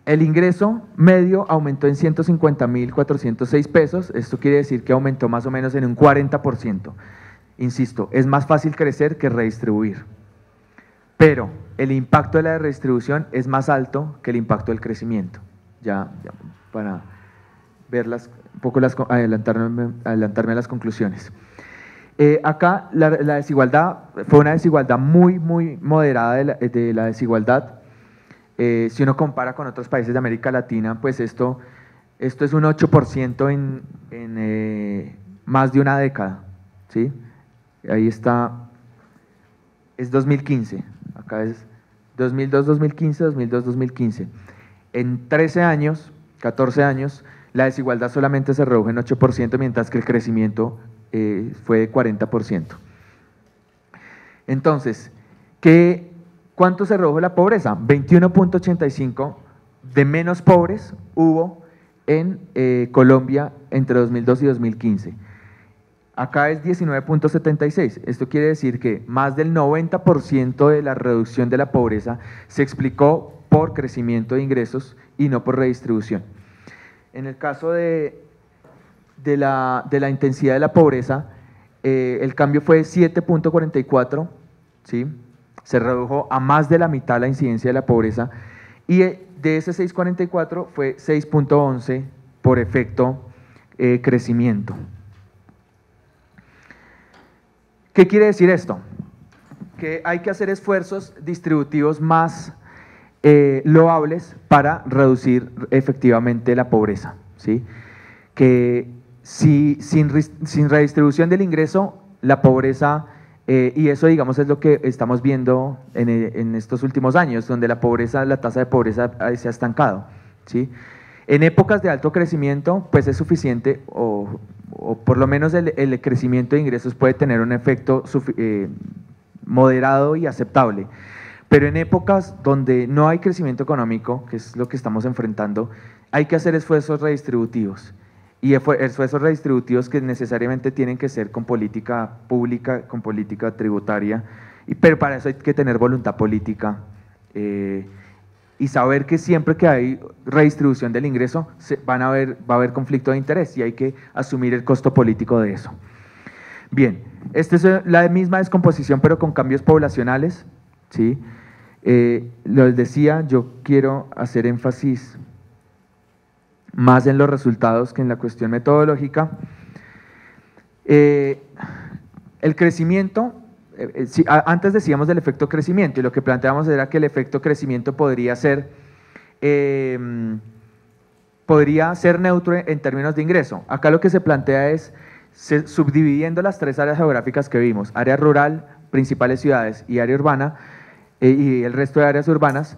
el ingreso medio aumentó en 150.406 pesos, esto quiere decir que aumentó más o menos en un 40%. Insisto, es más fácil crecer que redistribuir. Pero el impacto de la redistribución es más alto que el impacto del crecimiento. Ya, para ver las, un poco las, adelantarme, adelantarme a las conclusiones. Eh, acá la, desigualdad fue una desigualdad muy, muy moderada de la, desigualdad. Eh, si uno compara con otros países de América Latina, pues esto, esto es un 8% en, eh, más de una década. Ahí está, es 2015, acá es 2002-2015, 2002-2015. En 13 años, 14 años, la desigualdad solamente se redujo en 8%, mientras que el crecimiento eh, fue de 40%. Entonces, ¿qué, ¿cuánto se redujo la pobreza? 21.85 de menos pobres hubo en eh, Colombia entre 2002 y 2015. Acá es 19.76. Esto quiere decir que más del 90% de la reducción de la pobreza se explicó por crecimiento de ingresos y no por redistribución. En el caso de, de, la, intensidad de la pobreza, eh, el cambio fue 7.44, ¿sí? se redujo a más de la mitad la incidencia de la pobreza, y eh, de ese 6.44 fue 6.11 por efecto eh, crecimiento. ¿Qué quiere decir esto? Que hay que hacer esfuerzos distributivos más eh, loables para reducir efectivamente la pobreza. ¿sí? Que si, sin, redistribución del ingreso, la pobreza, eh, y eso digamos es lo que estamos viendo en, estos últimos años, donde la pobreza, la tasa de pobreza eh, se ha estancado. ¿sí? En épocas de alto crecimiento, pues es suficiente, o, por lo menos el, crecimiento de ingresos puede tener un efecto moderado y aceptable. Pero en épocas donde no hay crecimiento económico, que es lo que estamos enfrentando, hay que hacer esfuerzos redistributivos. Y esfuerzos redistributivos que necesariamente tienen que ser con política pública, con política tributaria, y, pero para eso hay que tener voluntad política eh, y saber que siempre que hay redistribución del ingreso se, van a haber, va a haber conflicto de interés y hay que asumir el costo político de eso. Bien, esta es la misma descomposición pero con cambios poblacionales, ¿sí? Eh, lo decía, yo quiero hacer énfasis más en los resultados que en la cuestión metodológica. Eh, el crecimiento, eh, antes decíamos del efecto crecimiento y lo que planteamos era que el efecto crecimiento podría ser, em, podría ser neutro en, términos de ingreso. Acá lo que se plantea es subdividiendo las tres áreas geográficas que vimos, área rural, principales ciudades y área urbana, eh, y el resto de áreas urbanas,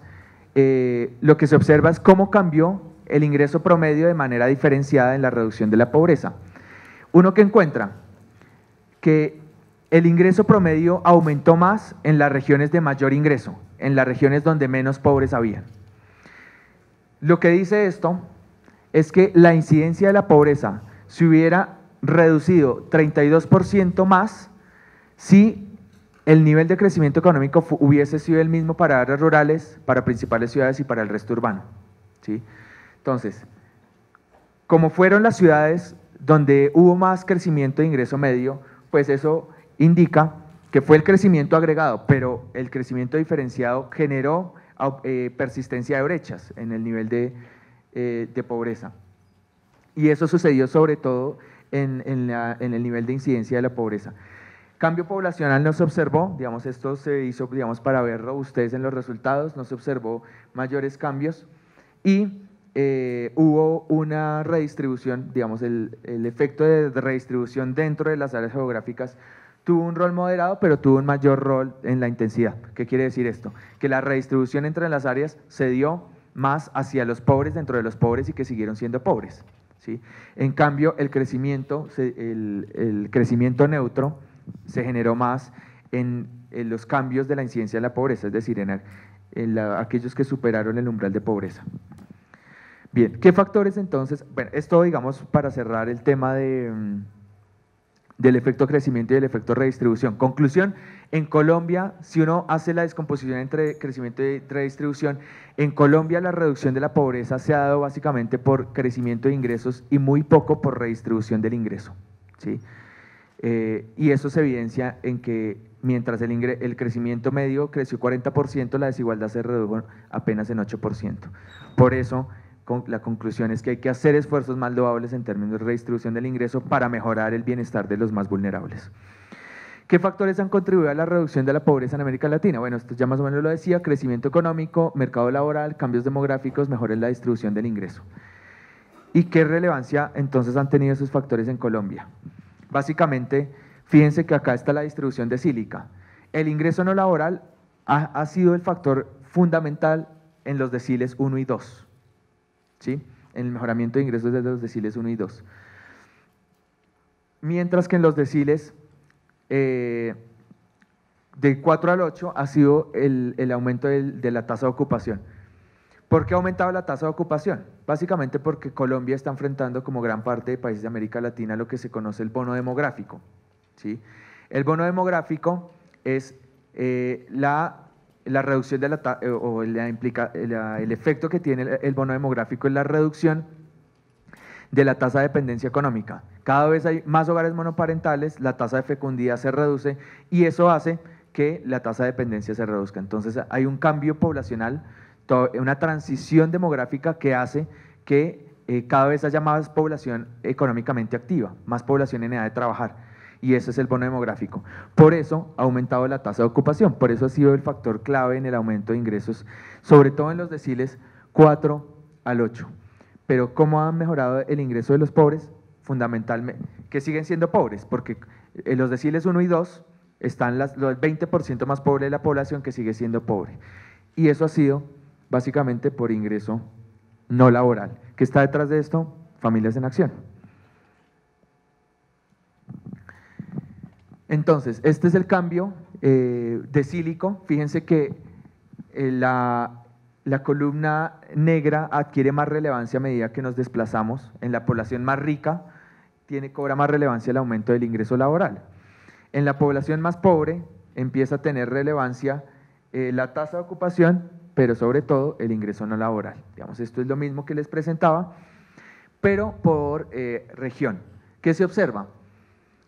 eh, lo que se observa es cómo cambió el ingreso promedio de manera diferenciada en la reducción de la pobreza. Uno que encuentra que el ingreso promedio aumentó más en las regiones de mayor ingreso, en las regiones donde menos pobres había. Lo que dice esto es que la incidencia de la pobreza se hubiera reducido 32% más si el nivel de crecimiento económico hubiese sido el mismo para áreas rurales, para principales ciudades y para el resto urbano. ¿sí? Entonces, como fueron las ciudades donde hubo más crecimiento de ingreso medio, pues eso indica que fue el crecimiento agregado, pero el crecimiento diferenciado generó eh, persistencia de brechas en el nivel eh, de, pobreza. Y eso sucedió sobre todo en el nivel de incidencia de la pobreza. Cambio poblacional no se observó, digamos, esto se hizo digamos, para verlo ustedes en los resultados, no se observó mayores cambios y eh, hubo una redistribución, digamos, el, efecto de redistribución dentro de las áreas geográficas tuvo un rol moderado, pero tuvo un mayor rol en la intensidad. ¿Qué quiere decir esto? Que la redistribución entre las áreas se dio más hacia los pobres dentro de los pobres y que siguieron siendo pobres. ¿sí? En cambio, el crecimiento, el crecimiento neutro, se generó más en, los cambios de la incidencia de la pobreza, es decir, en, aquellos que superaron el umbral de pobreza. Bien, ¿qué factores entonces? Bueno, esto digamos para cerrar el tema mm, del efecto crecimiento y del efecto redistribución. Conclusión, en Colombia, si uno hace la descomposición entre crecimiento y redistribución, en Colombia la reducción de la pobreza se ha dado básicamente por crecimiento de ingresos y muy poco por redistribución del ingreso. ¿sí? Eh, y eso se evidencia en que mientras el, crecimiento medio creció 40%, la desigualdad se redujo apenas en 8%. Por eso, la conclusión es que hay que hacer esfuerzos más loables en términos de redistribución del ingreso para mejorar el bienestar de los más vulnerables. ¿Qué factores han contribuido a la reducción de la pobreza en América Latina? Bueno, esto ya más o menos lo decía, crecimiento económico, mercado laboral, cambios demográficos, mejores la distribución del ingreso. ¿Y qué relevancia entonces han tenido esos factores en Colombia? Básicamente, fíjense que acá está la distribución de sílica. El ingreso no laboral ha, sido el factor fundamental en los deciles 1 y 2, en el mejoramiento de ingresos de los deciles 1 y 2. Mientras que en los deciles eh, de 4 al 8 ha sido el, aumento de la tasa de ocupación. ¿Por qué ha aumentado la tasa de ocupación? Básicamente porque Colombia está enfrentando, como gran parte de países de América Latina, lo que se conoce el bono demográfico. ¿sí? El bono demográfico es eh, la, la, reducción de la eh, o la implica, el efecto que tiene el, el bono demográfico es la reducción de la tasa de dependencia económica. Cada vez hay más hogares monoparentales, la tasa de fecundidad se reduce y eso hace que la tasa de dependencia se reduzca. Entonces hay un cambio poblacional una transición demográfica que hace que eh, cada vez haya más población económicamente activa, más población en edad de trabajar. Y ese es el bono demográfico. Por eso ha aumentado la tasa de ocupación, por eso ha sido el factor clave en el aumento de ingresos, sobre todo en los deciles 4 al 8. Pero ¿cómo ha mejorado el ingreso de los pobres? Fundamentalmente, que siguen siendo pobres, porque en eh, los deciles 1 y 2 están las, los 20% más pobres de la población que sigue siendo pobre. Y eso ha sido básicamente por ingreso no laboral. ¿Qué está detrás de esto? Familias en acción. Entonces, este es el cambio eh, de sílico. Fíjense que eh, la, columna negra adquiere más relevancia a medida que nos desplazamos. En la población más rica tiene, cobra más relevancia el aumento del ingreso laboral. En la población más pobre empieza a tener relevancia eh, la tasa de ocupación pero sobre todo el ingreso no laboral. Digamos, esto es lo mismo que les presentaba, pero por eh, región. ¿Qué se observa?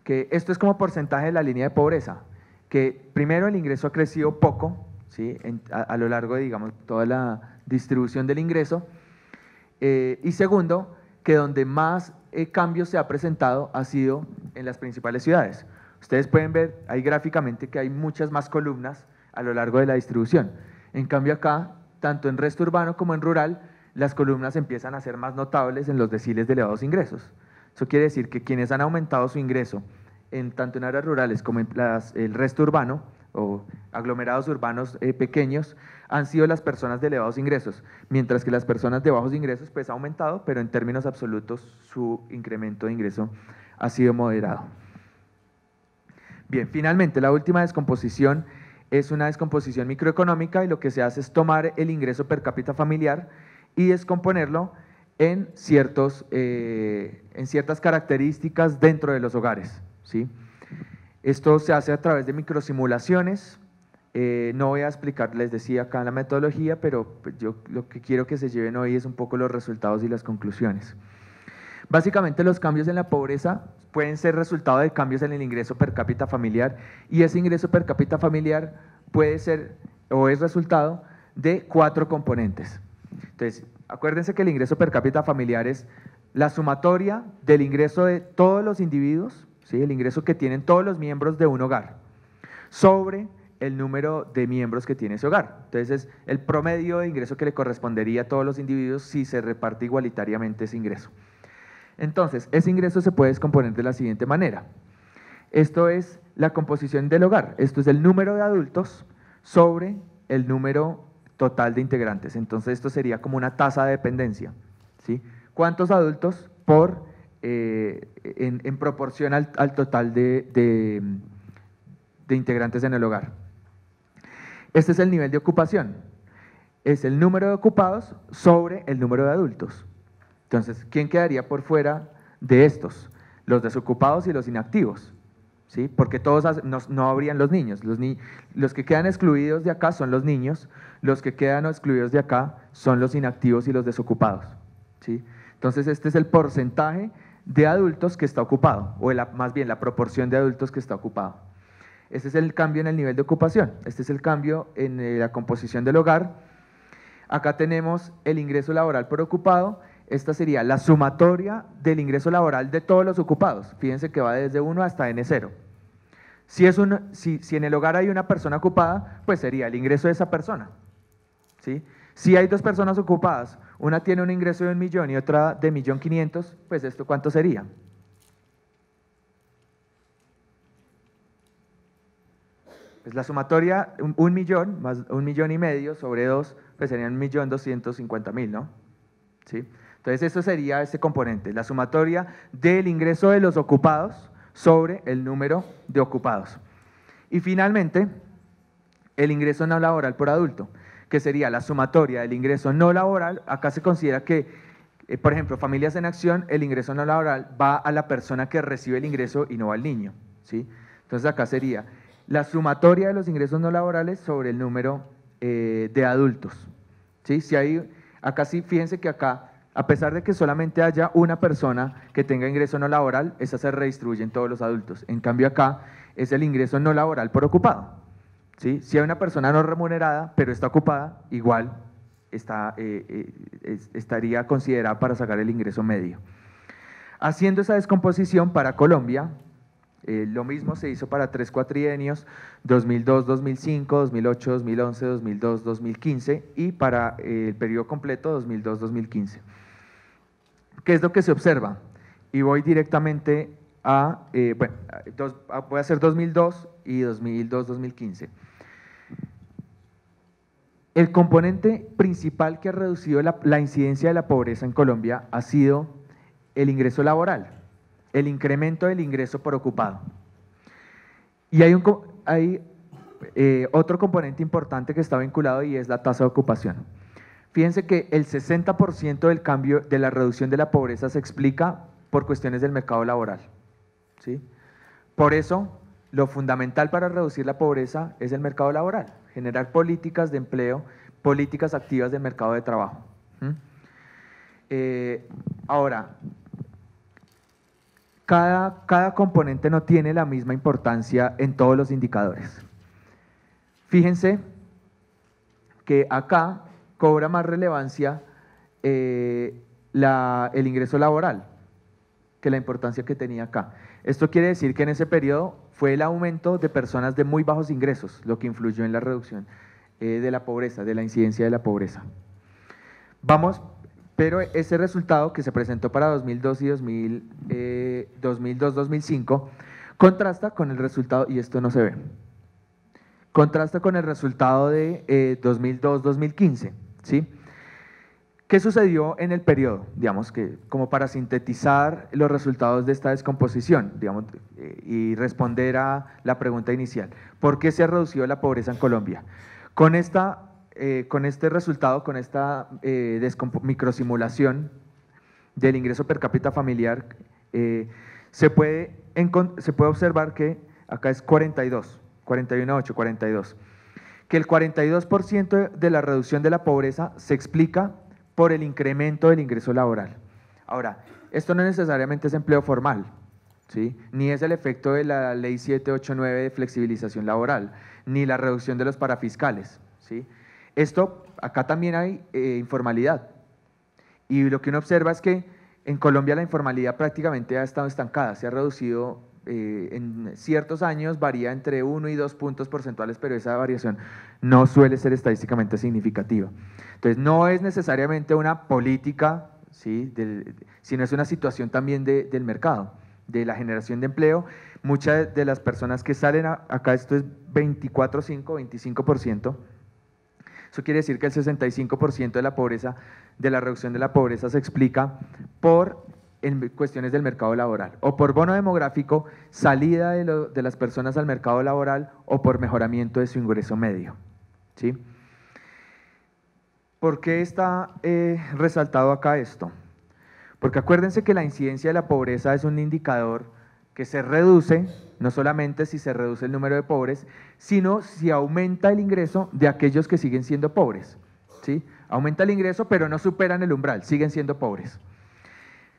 Que esto es como porcentaje de la línea de pobreza, que primero el ingreso ha crecido poco, ¿sí? a, lo largo de digamos, toda la distribución del ingreso, eh, y segundo, que donde más eh, cambios se ha presentado ha sido en las principales ciudades. Ustedes pueden ver ahí gráficamente que hay muchas más columnas a lo largo de la distribución. En cambio acá, tanto en resto urbano como en rural, las columnas empiezan a ser más notables en los deciles de elevados ingresos. Eso quiere decir que quienes han aumentado su ingreso en tanto en áreas rurales como en el resto urbano o aglomerados urbanos eh, pequeños han sido las personas de elevados ingresos, mientras que las personas de bajos ingresos pues ha aumentado, pero en términos absolutos su incremento de ingreso ha sido moderado. Bien, finalmente la última descomposición es una descomposición microeconómica y lo que se hace es tomar el ingreso per cápita familiar y descomponerlo en, ciertos, eh, en ciertas características dentro de los hogares. ¿sí? Esto se hace a través de microsimulaciones. Eh, no voy a explicar, les decía acá la metodología, pero pues, yo lo que quiero que se lleven hoy es un poco los resultados y las conclusiones. Básicamente los cambios en la pobreza pueden ser resultado de cambios en el ingreso per cápita familiar y ese ingreso per cápita familiar puede ser o es resultado de cuatro componentes. Entonces, acuérdense que el ingreso per cápita familiar es la sumatoria del ingreso de todos los individuos, el ingreso que tienen todos los miembros de un hogar, sobre el número de miembros que tiene ese hogar. Entonces, es el promedio de ingreso que le correspondería a todos los individuos si se reparte igualitariamente ese ingreso. Entonces, ese ingreso se puede descomponer de la siguiente manera. Esto es la composición del hogar, esto es el número de adultos sobre el número total de integrantes. Entonces, esto sería como una tasa de dependencia. ¿sí? ¿Cuántos adultos por, eh, en, proporción al, total de integrantes en el hogar? Este es el nivel de ocupación. Es el número de ocupados sobre el número de adultos. Entonces, ¿quién quedaría por fuera de estos? Los desocupados y los inactivos. ¿Sí? porque todos no, habrían los niños. Los, que quedan excluidos de acá son los niños, los que quedan excluidos de acá son los inactivos y los desocupados. ¿sí? Entonces este es el porcentaje de adultos que está ocupado, o más bien la proporción de adultos que está ocupado. Este es el cambio en el nivel de ocupación, este es el cambio en eh, la composición del hogar. Acá tenemos el ingreso laboral por ocupado esta sería la sumatoria del ingreso laboral de todos los ocupados. Fíjense que va desde 1 hasta N0. Si, en el hogar hay una persona ocupada, pues sería el ingreso de esa persona. Si hay dos personas ocupadas, una tiene un ingreso de un millón y otra de millón quinientos, pues esto cuánto sería. Pues la sumatoria, un, millón más un millón y medio sobre dos, pues serían un millón doscientos cincuenta mil, ¿no? ¿Sí? Entonces eso sería ese componente, la sumatoria del ingreso de los ocupados sobre el número de ocupados. Y finalmente, el ingreso no laboral por adulto, que sería la sumatoria del ingreso no laboral. Acá se considera que, eh, por ejemplo, familias en acción, el ingreso no laboral va a la persona que recibe el ingreso y no al niño. ¿sí? Entonces acá sería la sumatoria de los ingresos no laborales sobre el número eh, de adultos. ¿sí? Si hay, acá sí, fíjense que acá a pesar de que solamente haya una persona que tenga ingreso no laboral, esa se redistribuye en todos los adultos. En cambio acá es el ingreso no laboral por ocupado. Si hay una persona no remunerada, pero está ocupada, igual está, eh, eh, estaría considerada para sacar el ingreso medio. Haciendo esa descomposición para Colombia, eh, lo mismo se hizo para tres cuatrienios, 2002, 2005, 2008, 2011, 2002, 2015 y para el periodo completo 2002, 2015. ¿Qué es lo que se observa? Y voy directamente a, eh, ah, voy a hacer 2002 y 2002-2015. El componente principal que ha reducido la, incidencia de la pobreza en Colombia ha sido el ingreso laboral, el incremento del ingreso por ocupado. Y hay, eh, otro componente importante que está vinculado y es la tasa de ocupación. Fíjense que el 60% del cambio de la reducción de la pobreza se explica por cuestiones del mercado laboral. ¿sí? Por eso, lo fundamental para reducir la pobreza es el mercado laboral, generar políticas de empleo, políticas activas del mercado de trabajo. Eh, ahora, cada, cada componente no tiene la misma importancia en todos los indicadores. Fíjense que acá cobra más relevancia eh, el ingreso laboral que la importancia que tenía acá. Esto quiere decir que en ese periodo fue el aumento de personas de muy bajos ingresos lo que influyó en la reducción eh, de la pobreza, de la incidencia de la pobreza. Vamos, pero ese resultado que se presentó para 2002 y 2000, 2002-2005 eh, contrasta con el resultado, y esto no se ve, contrasta con el resultado de 2002-2015. ¿Qué sucedió en el periodo? Digamos que como para sintetizar los resultados de esta descomposición eh, y responder a la pregunta inicial, ¿por qué se ha reducido la pobreza en Colombia? Con, eh, este resultado, con esta eh, microsimulación del ingreso per cápita familiar, se, puede se puede observar que acá es 42, 41.8, 42 que el 42% de la reducción de la pobreza se explica por el incremento del ingreso laboral. Ahora, esto no necesariamente es empleo formal, ¿sí? ni es el efecto de la ley 789 de flexibilización laboral, ni la reducción de los parafiscales. ¿sí? Esto, acá también hay eh, informalidad. Y lo que uno observa es que en Colombia la informalidad prácticamente ha estado estancada, se ha reducido eh, en ciertos años varía entre 1 y 2 puntos porcentuales, pero esa variación no suele ser estadísticamente significativa. Entonces, no es necesariamente una política, ¿sí? sino es una situación también del mercado, de la generación de empleo. Muchas de las personas que salen acá, esto es 24, 5, 25%. Eso quiere decir que el 65% de la pobreza, de la reducción de la pobreza se explica por en cuestiones del mercado laboral, o por bono demográfico, salida de, las personas al mercado laboral, o por mejoramiento de su ingreso medio. ¿sí? ¿Por qué está eh, resaltado acá esto? Porque acuérdense que la incidencia de la pobreza es un indicador que se reduce, no solamente si se reduce el número de pobres, sino si aumenta el ingreso de aquellos que siguen siendo pobres. ¿sí? Aumenta el ingreso, pero no superan el umbral, siguen siendo pobres.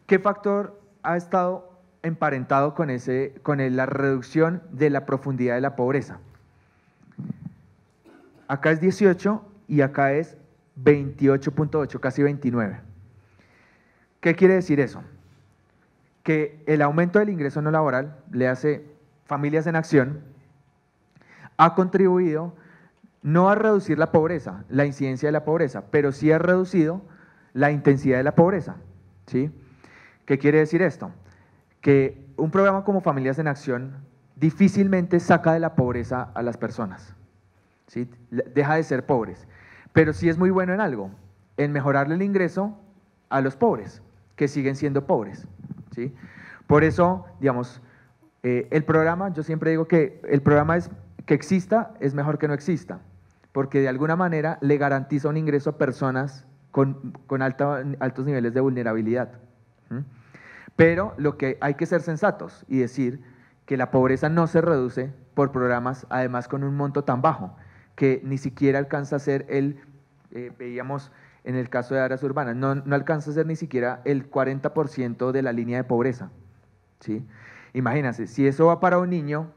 ¿Qué factor ha estado emparentado con, ese, con la reducción de la profundidad de la pobreza? Acá es 18 y acá es 28.8, casi 29. ¿Qué quiere decir eso? Que el aumento del ingreso no laboral, le hace familias en acción, ha contribuido no a reducir la pobreza, la incidencia de la pobreza, pero sí ha reducido la intensidad de la pobreza. ¿sí? ¿Qué quiere decir esto? Que un programa como Familias en Acción difícilmente saca de la pobreza a las personas. ¿sí? Deja de ser pobres. Pero sí es muy bueno en algo, en mejorarle el ingreso a los pobres, que siguen siendo pobres. Por eso, digamos, eh, el programa, yo siempre digo que el programa es que exista es mejor que no exista, porque de alguna manera le garantiza un ingreso a personas con, altos niveles de vulnerabilidad. Pero lo que hay que ser sensatos y decir que la pobreza no se reduce por programas, además con un monto tan bajo, que ni siquiera alcanza a ser el, eh, veíamos en el caso de áreas urbanas, no, no alcanza a ser ni siquiera el 40% de la línea de pobreza. ¿sí? Imagínense, si eso va para un niño,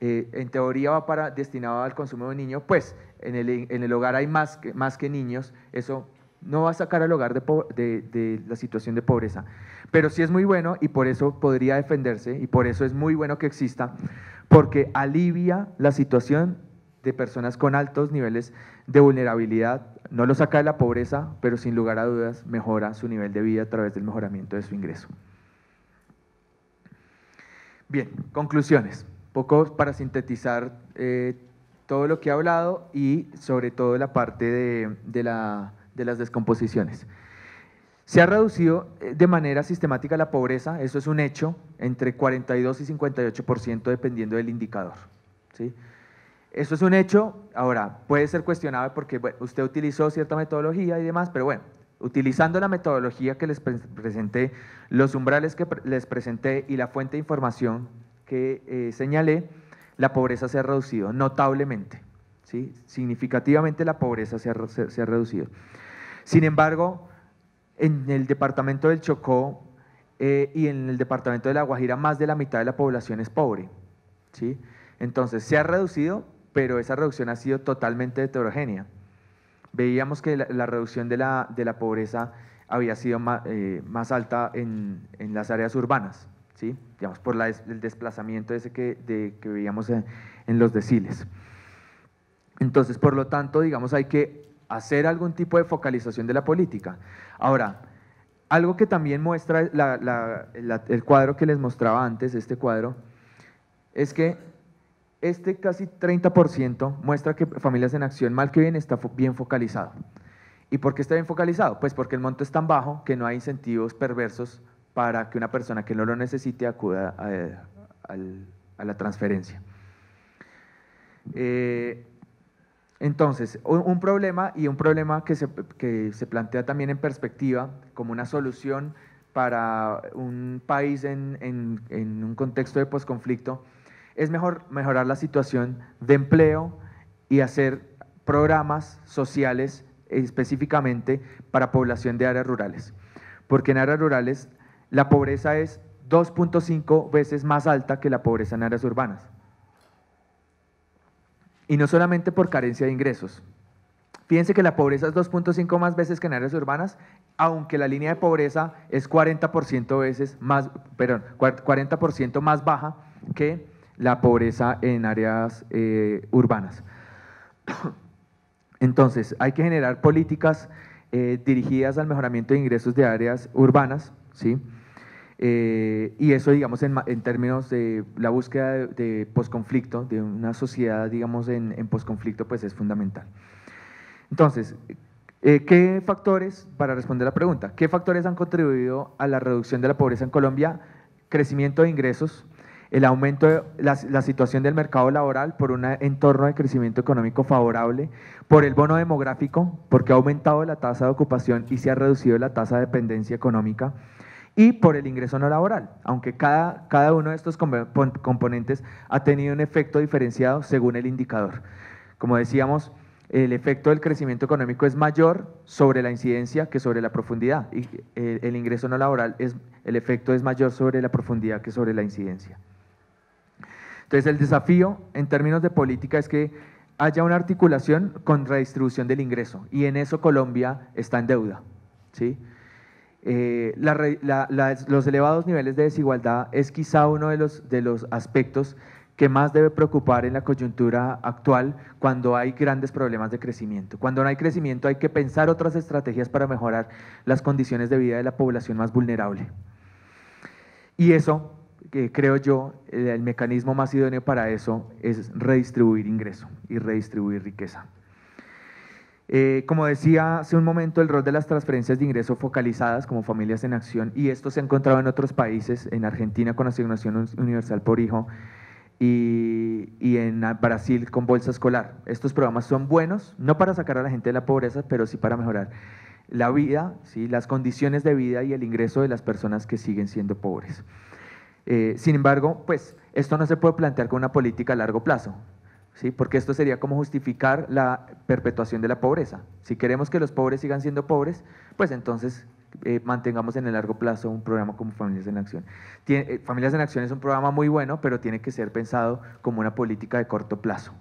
eh, en teoría va para, destinado al consumo de un niño, pues en el, en el hogar hay más que, más que niños, eso no va a sacar al hogar de, de, de la situación de pobreza. Pero sí es muy bueno y por eso podría defenderse y por eso es muy bueno que exista, porque alivia la situación de personas con altos niveles de vulnerabilidad, no lo saca de la pobreza, pero sin lugar a dudas mejora su nivel de vida a través del mejoramiento de su ingreso. Bien, conclusiones. Poco para sintetizar eh, todo lo que he hablado y sobre todo la parte de las descomposiciones. Se ha reducido eh, de manera sistemática la pobreza, eso es un hecho, entre 42 y 58% dependiendo del indicador. ¿sí? Eso es un hecho, ahora puede ser cuestionado porque usted utilizó cierta metodología y demás, pero bueno, utilizando la metodología que les presenté, los umbrales que les presenté y la fuente de información que eh, señalé, la pobreza se ha reducido notablemente. ¿sí? Significativamente la pobreza se ha, se ha reducido. Sin embargo, en el departamento del Chocó eh, y en el departamento de La Guajira más de la mitad de la población es pobre. ¿sí? Entonces se ha reducido, pero esa reducción ha sido totalmente heterogénea. Veíamos que la, reducción de la, de la, pobreza había sido eh, más, alta en, en, las áreas urbanas, ¿sí? digamos, por el desplazamiento ese que, que veíamos en, los deciles. Entonces, por lo tanto, digamos, hay que hacer algún tipo de focalización de la política. Ahora, algo que también muestra el cuadro que les mostraba antes, este cuadro, es que este casi 30% muestra que Familias en Acción, mal que bien, está bien focalizado. ¿Y por qué está bien focalizado? Pues porque el monto es tan bajo que no hay incentivos perversos para que una persona que no lo necesite acuda eh, a, la transferencia. Eh, entonces, un problema y un problema que se, plantea también en perspectiva como una solución para un país en, en un contexto de posconflicto es mejor mejorar la situación de empleo y hacer programas sociales específicamente para población de áreas rurales. Porque en áreas rurales la pobreza es 2.5 veces más alta que la pobreza en áreas urbanas y no solamente por carencia de ingresos. Fíjense que la pobreza es 2.5 más veces que en áreas urbanas, aunque la línea de pobreza es 40% veces más, perdón, 40% más baja que la pobreza en áreas eh, urbanas. Entonces, hay que generar políticas eh, dirigidas al mejoramiento de ingresos de áreas urbanas, ¿sí? Eh, y eso, digamos, en, términos de la búsqueda de, posconflicto, de una sociedad, digamos, en, posconflicto, pues es fundamental. Entonces, eh, ¿qué factores, para responder la pregunta, qué factores han contribuido a la reducción de la pobreza en Colombia? Crecimiento de ingresos, el aumento de la, situación del mercado laboral por un entorno de crecimiento económico favorable, por el bono demográfico, porque ha aumentado la tasa de ocupación y se ha reducido la tasa de dependencia económica, y por el ingreso no laboral, aunque cada, uno de estos componentes ha tenido un efecto diferenciado según el indicador. Como decíamos, el efecto del crecimiento económico es mayor sobre la incidencia que sobre la profundidad, y el ingreso no laboral, es, el efecto es mayor sobre la profundidad que sobre la incidencia. Entonces, el desafío en términos de política es que haya una articulación con redistribución del ingreso, y en eso Colombia está en deuda. ¿sí? Eh, los elevados niveles de desigualdad es quizá uno de los, aspectos que más debe preocupar en la coyuntura actual cuando hay grandes problemas de crecimiento. Cuando no hay crecimiento hay que pensar otras estrategias para mejorar las condiciones de vida de la población más vulnerable. Y eso, eh, creo yo, el mecanismo más idóneo para eso es redistribuir ingreso y redistribuir riqueza. Eh, como decía hace un momento, el rol de las transferencias de ingreso focalizadas como familias en acción, y esto se ha encontrado en otros países, en Argentina con asignación universal por hijo y, en Brasil con bolsa escolar. Estos programas son buenos, no para sacar a la gente de la pobreza, pero sí para mejorar la vida, las condiciones de vida y el ingreso de las personas que siguen siendo pobres. Eh, sin embargo, pues esto no se puede plantear con una política a largo plazo porque esto sería como justificar la perpetuación de la pobreza. Si queremos que los pobres sigan siendo pobres, pues entonces eh, mantengamos en el largo plazo un programa como Familias en Acción. Eh, Familias en Acción es un programa muy bueno, pero tiene que ser pensado como una política de corto plazo.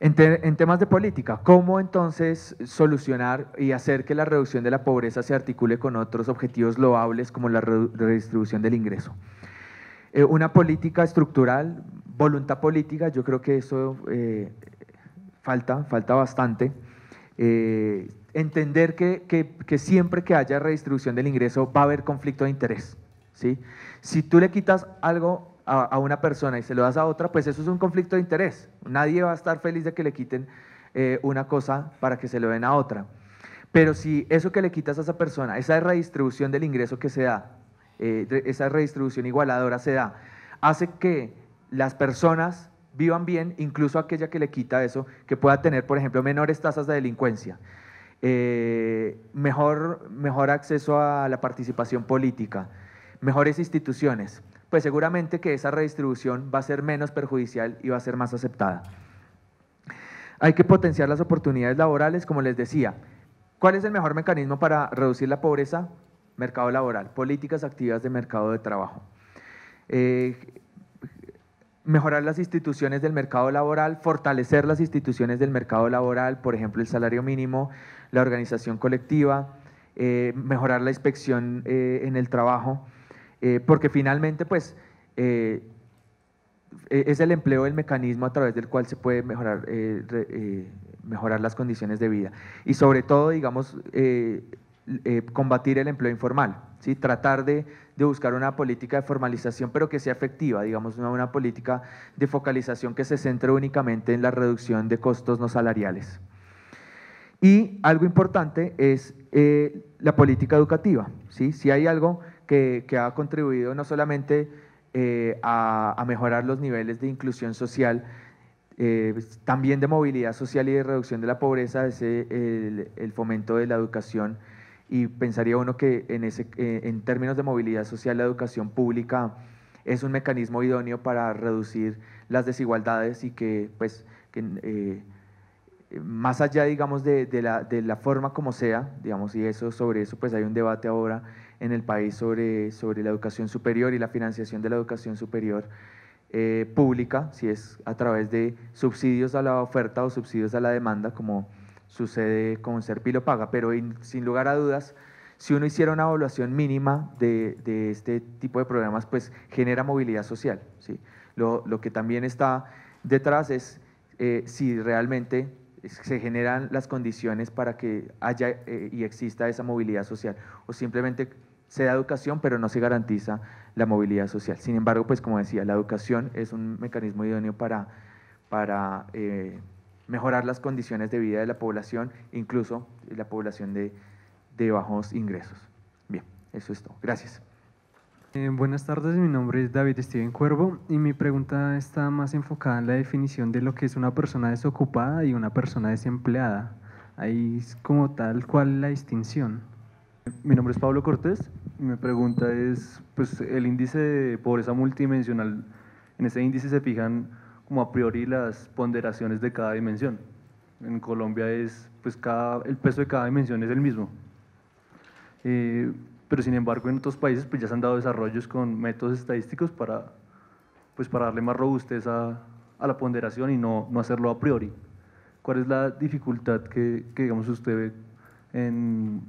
En, temas de política, ¿cómo entonces solucionar y hacer que la reducción de la pobreza se articule con otros objetivos loables como la redistribución del ingreso? Eh, una política estructural, voluntad política, yo creo que eso eh, falta, falta bastante. Eh, entender que, siempre que haya redistribución del ingreso va a haber conflicto de interés. ¿sí? Si tú le quitas algo a, a, una persona y se lo das a otra, pues eso es un conflicto de interés. Nadie va a estar feliz de que le quiten una cosa para que se lo den a otra. Pero si eso que le quitas a esa persona, esa redistribución del ingreso que se da, eh, esa redistribución igualadora se da, hace que las personas vivan bien, incluso aquella que le quita eso, que pueda tener, por ejemplo, menores tasas de delincuencia, eh, mejor, mejor acceso a la participación política, mejores instituciones, pues seguramente que esa redistribución va a ser menos perjudicial y va a ser más aceptada. Hay que potenciar las oportunidades laborales, como les decía. ¿Cuál es el mejor mecanismo para reducir la pobreza? mercado laboral, políticas activas de mercado de trabajo. Eh, mejorar las instituciones del mercado laboral, fortalecer las instituciones del mercado laboral, por ejemplo, el salario mínimo, la organización colectiva, eh, mejorar la inspección eh, en el trabajo, porque finalmente, pues, e-, es el empleo el mecanismo a través del cual se puede mejorar, mejorar las condiciones de vida. Y sobre todo, digamos, eh, combatir el empleo informal, ¿sí? tratar de, buscar una política de formalización, pero que sea efectiva, digamos, una, política de focalización que se centre únicamente en la reducción de costos no salariales. Y algo importante es eh, la política educativa. ¿sí? Si hay algo que, ha contribuido no solamente eh, a, mejorar los niveles de inclusión social, también de movilidad social y de reducción de la pobreza, es el, el fomento de la educación y pensaría uno que en, ese, eh, en términos de movilidad social la educación pública es un mecanismo idóneo para reducir las desigualdades y que, pues, eh, más allá, digamos, de, la, forma como sea, digamos, y eso, sobre eso, pues hay un debate ahora en el país sobre, sobre la educación superior y la financiación de la educación superior eh, pública, si es a través de subsidios a la oferta o subsidios a la demanda, como sucede con Serpilo Paga, pero sin lugar a dudas, si uno hiciera una evaluación mínima de, este tipo de programas, pues genera movilidad social. ¿sí? Lo, que también está detrás es eh, si realmente se generan las condiciones para que haya eh, y exista esa movilidad social, o simplemente se da educación, pero no se garantiza la movilidad social. Sin embargo, pues como decía, la educación es un mecanismo idóneo para, para eh, mejorar las condiciones de vida de la población, incluso la población de, de bajos ingresos. Bien, eso es todo. Gracias. Eh, buenas tardes, mi nombre es David Steven Cuervo y mi pregunta está más enfocada en la definición de lo que es una persona desocupada y una persona desempleada. Ahí es como tal, ¿cuál la distinción? Mi nombre es Pablo Cortés y mi pregunta es, pues el índice de pobreza multidimensional, en ese índice se fijan como a priori las ponderaciones de cada dimensión. En Colombia es, pues cada, el peso de cada dimensión es el mismo. Eh, pero sin embargo en otros países pues ya se han dado desarrollos con métodos estadísticos para, pues, para darle más robustez a, la ponderación y no, hacerlo a priori. ¿Cuál es la dificultad que, que digamos usted ve en,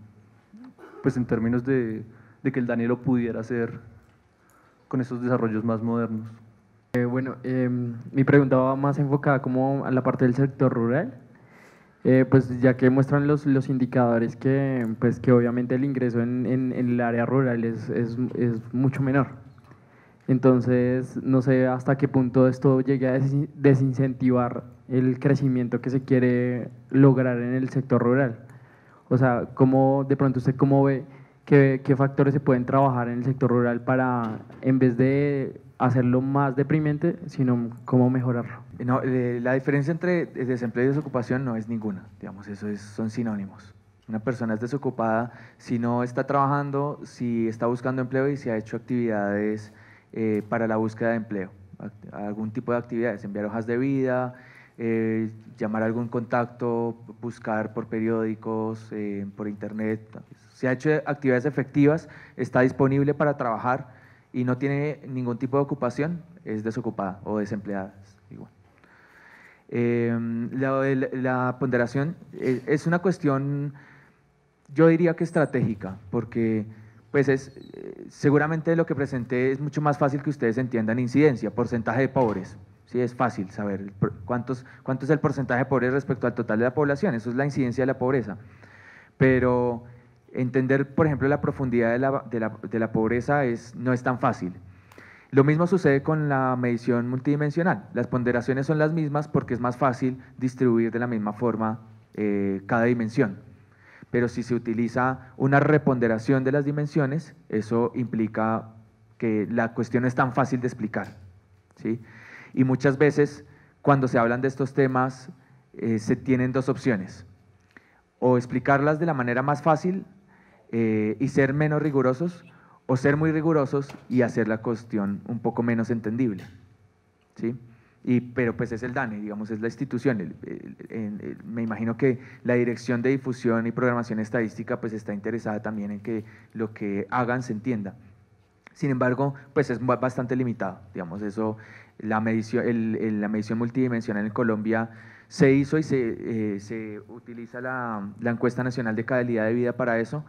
pues, en términos de, que el Daniel pudiera hacer con esos desarrollos más modernos? Eh, bueno, em, mi pregunta va más enfocada como a la parte del sector rural, eh, pues ya que muestran los, los indicadores que, pues que obviamente el ingreso en, el área rural es, mucho menor. Entonces, no sé hasta qué punto esto llegue a desincentivar el crecimiento que se quiere lograr en el sector rural. O sea, ¿cómo, de pronto usted cómo ve qué, qué factores se pueden trabajar en el sector rural para, en vez de hacerlo más deprimente, sino cómo mejorarlo. No, eh, la diferencia entre desempleo y desocupación no es ninguna, digamos, eso son sinónimos. Una persona es desocupada si no está trabajando, si está buscando empleo y si ha hecho actividades eh, para la búsqueda de empleo, algún tipo de actividades, enviar hojas de vida, eh, llamar a algún contacto, buscar por periódicos, por internet. Si ha hecho actividades efectivas, está disponible para trabajar y no tiene ningún tipo de ocupación, es desocupada o desempleada. Igual. Em, la, ponderación eh, es, una cuestión, yo diría que estratégica, porque pues es, eh, seguramente lo que presenté es mucho más fácil que ustedes entiendan incidencia, porcentaje de pobres. Sí, es fácil saber cuántos, cuánto es el porcentaje de pobres respecto al total de la población. Eso es la incidencia de la pobreza. Pero Entender, por ejemplo, la profundidad de la, pobreza es, no es tan fácil. Lo mismo sucede con la medición multidimensional. Las ponderaciones son las mismas porque es más fácil distribuir de la misma forma eh, cada dimensión. Pero si se utiliza una reponderación de las dimensiones, eso implica que la cuestión es tan fácil de explicar. ¿sí? Y muchas veces cuando se hablan de estos temas eh, se tienen dos opciones. O explicarlas de la manera más fácil eh, y ser menos rigurosos o ser muy rigurosos y hacer la cuestión un poco menos entendible. ¿sí? Y, pero pues es el DANE, digamos, es la institución. me imagino que la Dirección de Difusión y Programación Estadística pues está interesada también en que lo que hagan se entienda. Sin embargo, pues es bastante limitado, digamos, eso, la medición, la medición multidimensional en Colombia se hizo y se, eh, se utiliza la, la encuesta nacional de calidad de vida para eso,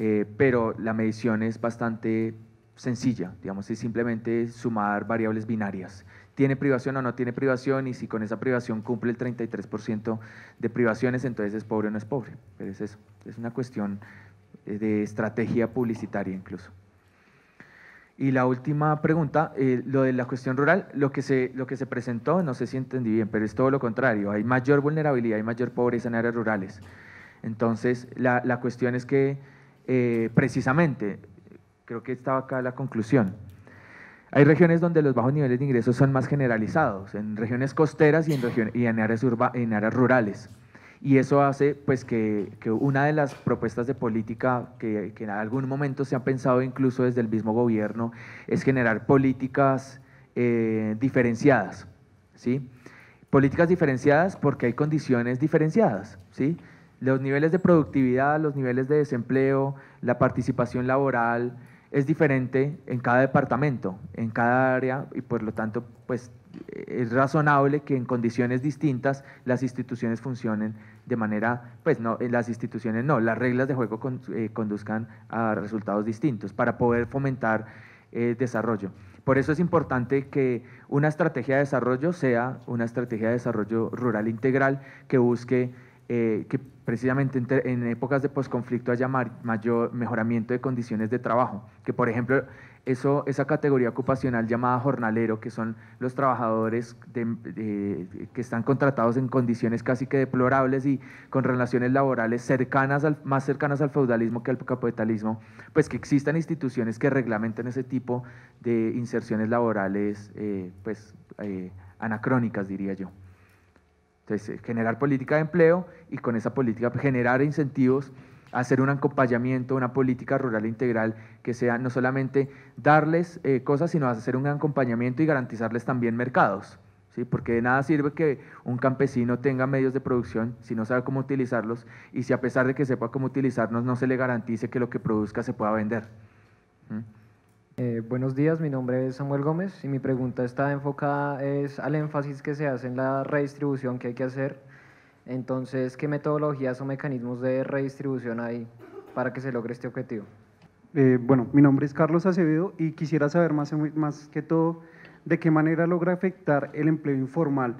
eh, pero la medición es bastante sencilla, digamos, es simplemente sumar variables binarias. ¿Tiene privación o no tiene privación? Y si con esa privación cumple el 33% de privaciones, entonces es pobre o no es pobre. Pero es eso, es una cuestión eh, de estrategia publicitaria incluso. Y la última pregunta, eh, lo de la cuestión rural, lo que, se, lo que se presentó, no sé si entendí bien, pero es todo lo contrario, hay mayor vulnerabilidad, hay mayor pobreza en áreas rurales. Entonces, la, la cuestión es que eh, precisamente, creo que estaba acá la conclusión. Hay regiones donde los bajos niveles de ingresos son más generalizados, en regiones costeras y en, y en, áreas, en áreas rurales. Y eso hace pues, que, una de las propuestas de política que, en algún momento se han pensado incluso desde el mismo gobierno es generar políticas eh, diferenciadas. ¿sí? Políticas diferenciadas porque hay condiciones diferenciadas. ¿sí? Los niveles de productividad, los niveles de desempleo, la participación laboral es diferente en cada departamento, en cada área y por lo tanto pues es razonable que en condiciones distintas las instituciones funcionen de manera, pues no, las instituciones no, las reglas de juego eh, conduzcan a resultados distintos para poder fomentar eh, desarrollo. Por eso es importante que una estrategia de desarrollo sea una estrategia de desarrollo rural integral que busque eh, que precisamente en, épocas de posconflicto haya mayor mejoramiento de condiciones de trabajo, que por ejemplo eso, esa categoría ocupacional llamada jornalero, que son los trabajadores que están contratados en condiciones casi que deplorables y con relaciones laborales cercanas más cercanas al feudalismo que al capitalismo, pues que existan instituciones que reglamenten ese tipo de inserciones laborales, eh, pues eh, anacrónicas diría yo. Entonces, eh, generar política de empleo y con esa política pues, generar incentivos, hacer un acompañamiento, una política rural e integral que sea no solamente darles eh, cosas, sino hacer un acompañamiento y garantizarles también mercados. ¿sí? Porque de nada sirve que un campesino tenga medios de producción si no sabe cómo utilizarlos y si a pesar de que sepa cómo utilizarlos no se le garantice que lo que produzca se pueda vender. Eh, buenos días, mi nombre es Samuel Gómez y mi pregunta está enfocada es al énfasis que se hace en la redistribución que hay que hacer. Entonces, ¿qué metodologías o mecanismos de redistribución hay para que se logre este objetivo? Eh, bueno, mi nombre es Carlos Acevedo y quisiera saber más, más que todo de qué manera logra afectar el empleo informal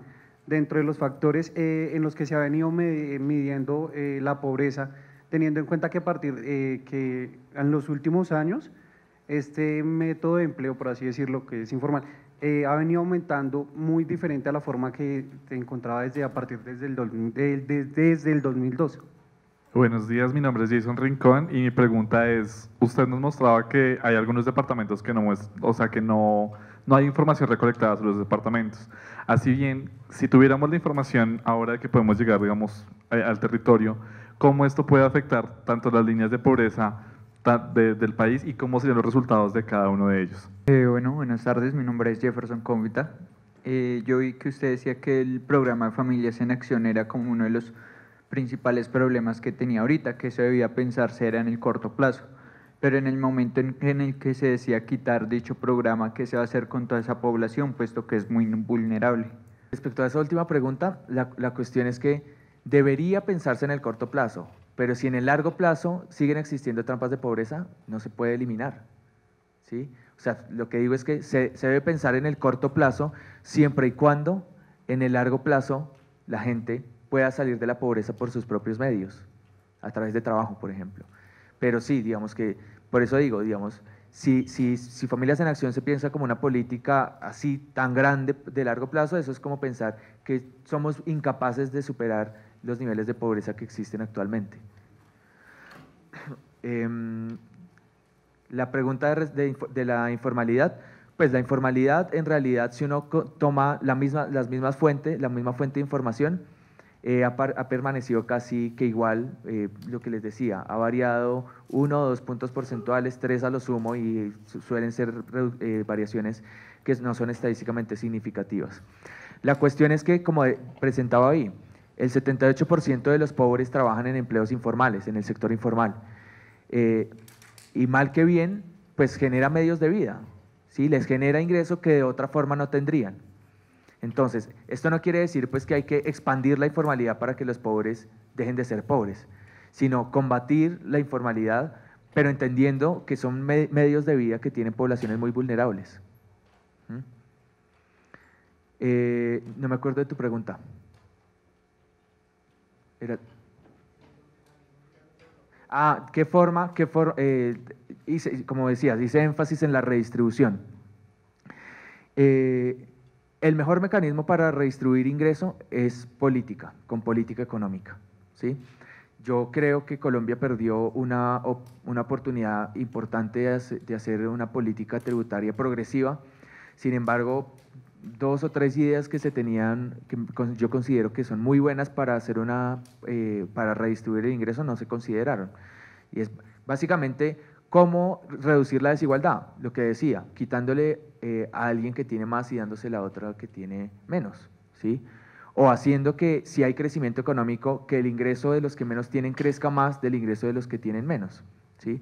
dentro de los factores eh, en los que se ha venido midiendo la pobreza, teniendo en cuenta que a partir que en los últimos años este método de empleo, por así decirlo, que es informal, eh, ha venido aumentando muy diferente a la forma que se encontraba desde a partir desde el, desde el 2012. Buenos días, mi nombre es Jason Rincón y mi pregunta es, usted nos mostraba que hay algunos departamentos que no o sea, que no, no hay información recolectada sobre los departamentos. Así bien, si tuviéramos la información ahora que podemos llegar, digamos, eh, al territorio, ¿cómo esto puede afectar tanto las líneas de pobreza del país y cómo serían los resultados de cada uno de ellos. Eh, bueno, buenas tardes, mi nombre es Jefferson Cómita, eh, yo vi que usted decía que el programa de Familias en Acción era como uno de los principales problemas que tenía ahorita, que se debía pensarse era en el corto plazo. Pero en el momento en, el que se decía quitar dicho programa, ¿qué se va a hacer con toda esa población, puesto que es muy vulnerable? Respecto a esa última pregunta, la cuestión es que debería pensarse en el corto plazo. Pero si en el largo plazo siguen existiendo trampas de pobreza, no se puede eliminar. ¿sí? O sea, lo que digo es que se, debe pensar en el corto plazo, siempre y cuando en el largo plazo la gente pueda salir de la pobreza por sus propios medios, a través de trabajo, por ejemplo. Pero sí, digamos que, por eso digo, digamos, si, si, si, Familias en Acción se piensa como una política así tan grande de largo plazo, eso es como pensar que somos incapaces de superar los niveles de pobreza que existen actualmente. Em, la pregunta de, la informalidad, pues la informalidad en realidad si uno toma la misma, las mismas fuentes, la misma fuente de información, eh, ha, permanecido casi que igual, eh, lo que les decía, ha variado uno o dos puntos porcentuales, tres a lo sumo y suelen ser eh, variaciones que no son estadísticamente significativas. La cuestión es que, como presentaba ahí, el 78% de los pobres trabajan en empleos informales, en el sector informal. Eh, y mal que bien, pues genera medios de vida, ¿sí? les genera ingreso que de otra forma no tendrían. Entonces, esto no quiere decir pues, que hay que expandir la informalidad para que los pobres dejen de ser pobres, sino combatir la informalidad, pero entendiendo que son medios de vida que tienen poblaciones muy vulnerables. ¿Mm? Eh, no me acuerdo de tu pregunta. Ah, ¿qué forma? Qué for... Eh, como decías, hice énfasis en la redistribución. Eh, el mejor mecanismo para redistribuir ingreso es política, con política económica. ¿sí? Yo creo que Colombia perdió una, una oportunidad importante de hacer una política tributaria progresiva. Sin embargo, dos o tres ideas que se tenían, que yo considero que son muy buenas para hacer una, eh, para redistribuir el ingreso, no se consideraron. Y es básicamente cómo reducir la desigualdad, lo que decía, quitándole eh, a alguien que tiene más y dándose a otra que tiene menos, ¿sí? O haciendo que si hay crecimiento económico, que el ingreso de los que menos tienen crezca más del ingreso de los que tienen menos, ¿sí?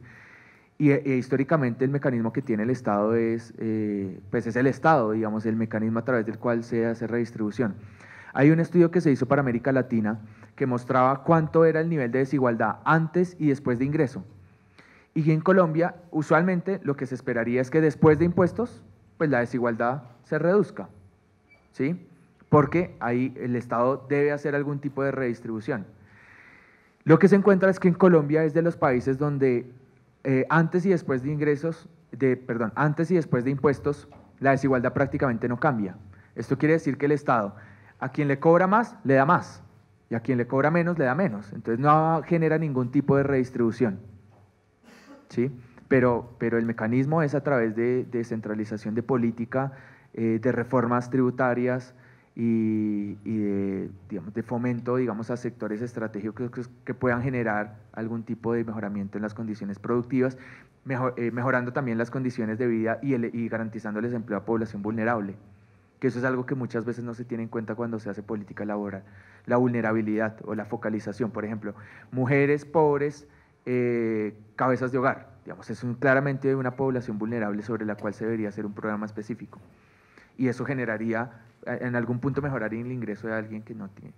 E, y históricamente el mecanismo que tiene el Estado es, eh, pues es el Estado, digamos, el mecanismo a través del cual se hace redistribución. Hay un estudio que se hizo para América Latina que mostraba cuánto era el nivel de desigualdad antes y después de ingreso. Y en Colombia, usualmente lo que se esperaría es que después de impuestos, pues la desigualdad se reduzca, ¿sí? Porque ahí el Estado debe hacer algún tipo de redistribución. Lo que se encuentra es que en Colombia es de los países donde eh, antes y después de ingresos, de, perdón, antes y después de impuestos, la desigualdad prácticamente no cambia. Esto quiere decir que el Estado, a quien le cobra más, le da más, y a quien le cobra menos, le da menos. Entonces no genera ningún tipo de redistribución. ¿Sí? Pero, el mecanismo es a través de, descentralización de política, eh, de reformas tributarias, y, de, de, fomento digamos, a sectores estratégicos que, puedan generar algún tipo de mejoramiento en las condiciones productivas, eh, mejorando también las condiciones de vida y, el, y garantizándoles empleo a población vulnerable que eso es algo que muchas veces no se tiene en cuenta cuando se hace política laboral, la vulnerabilidad o la focalización, por ejemplo, mujeres pobres, eh, cabezas de hogar, digamos, es un, claramente una población vulnerable sobre la cual se debería hacer un programa específico y eso generaría, eh, en algún punto mejoraría el ingreso de alguien que no tiene.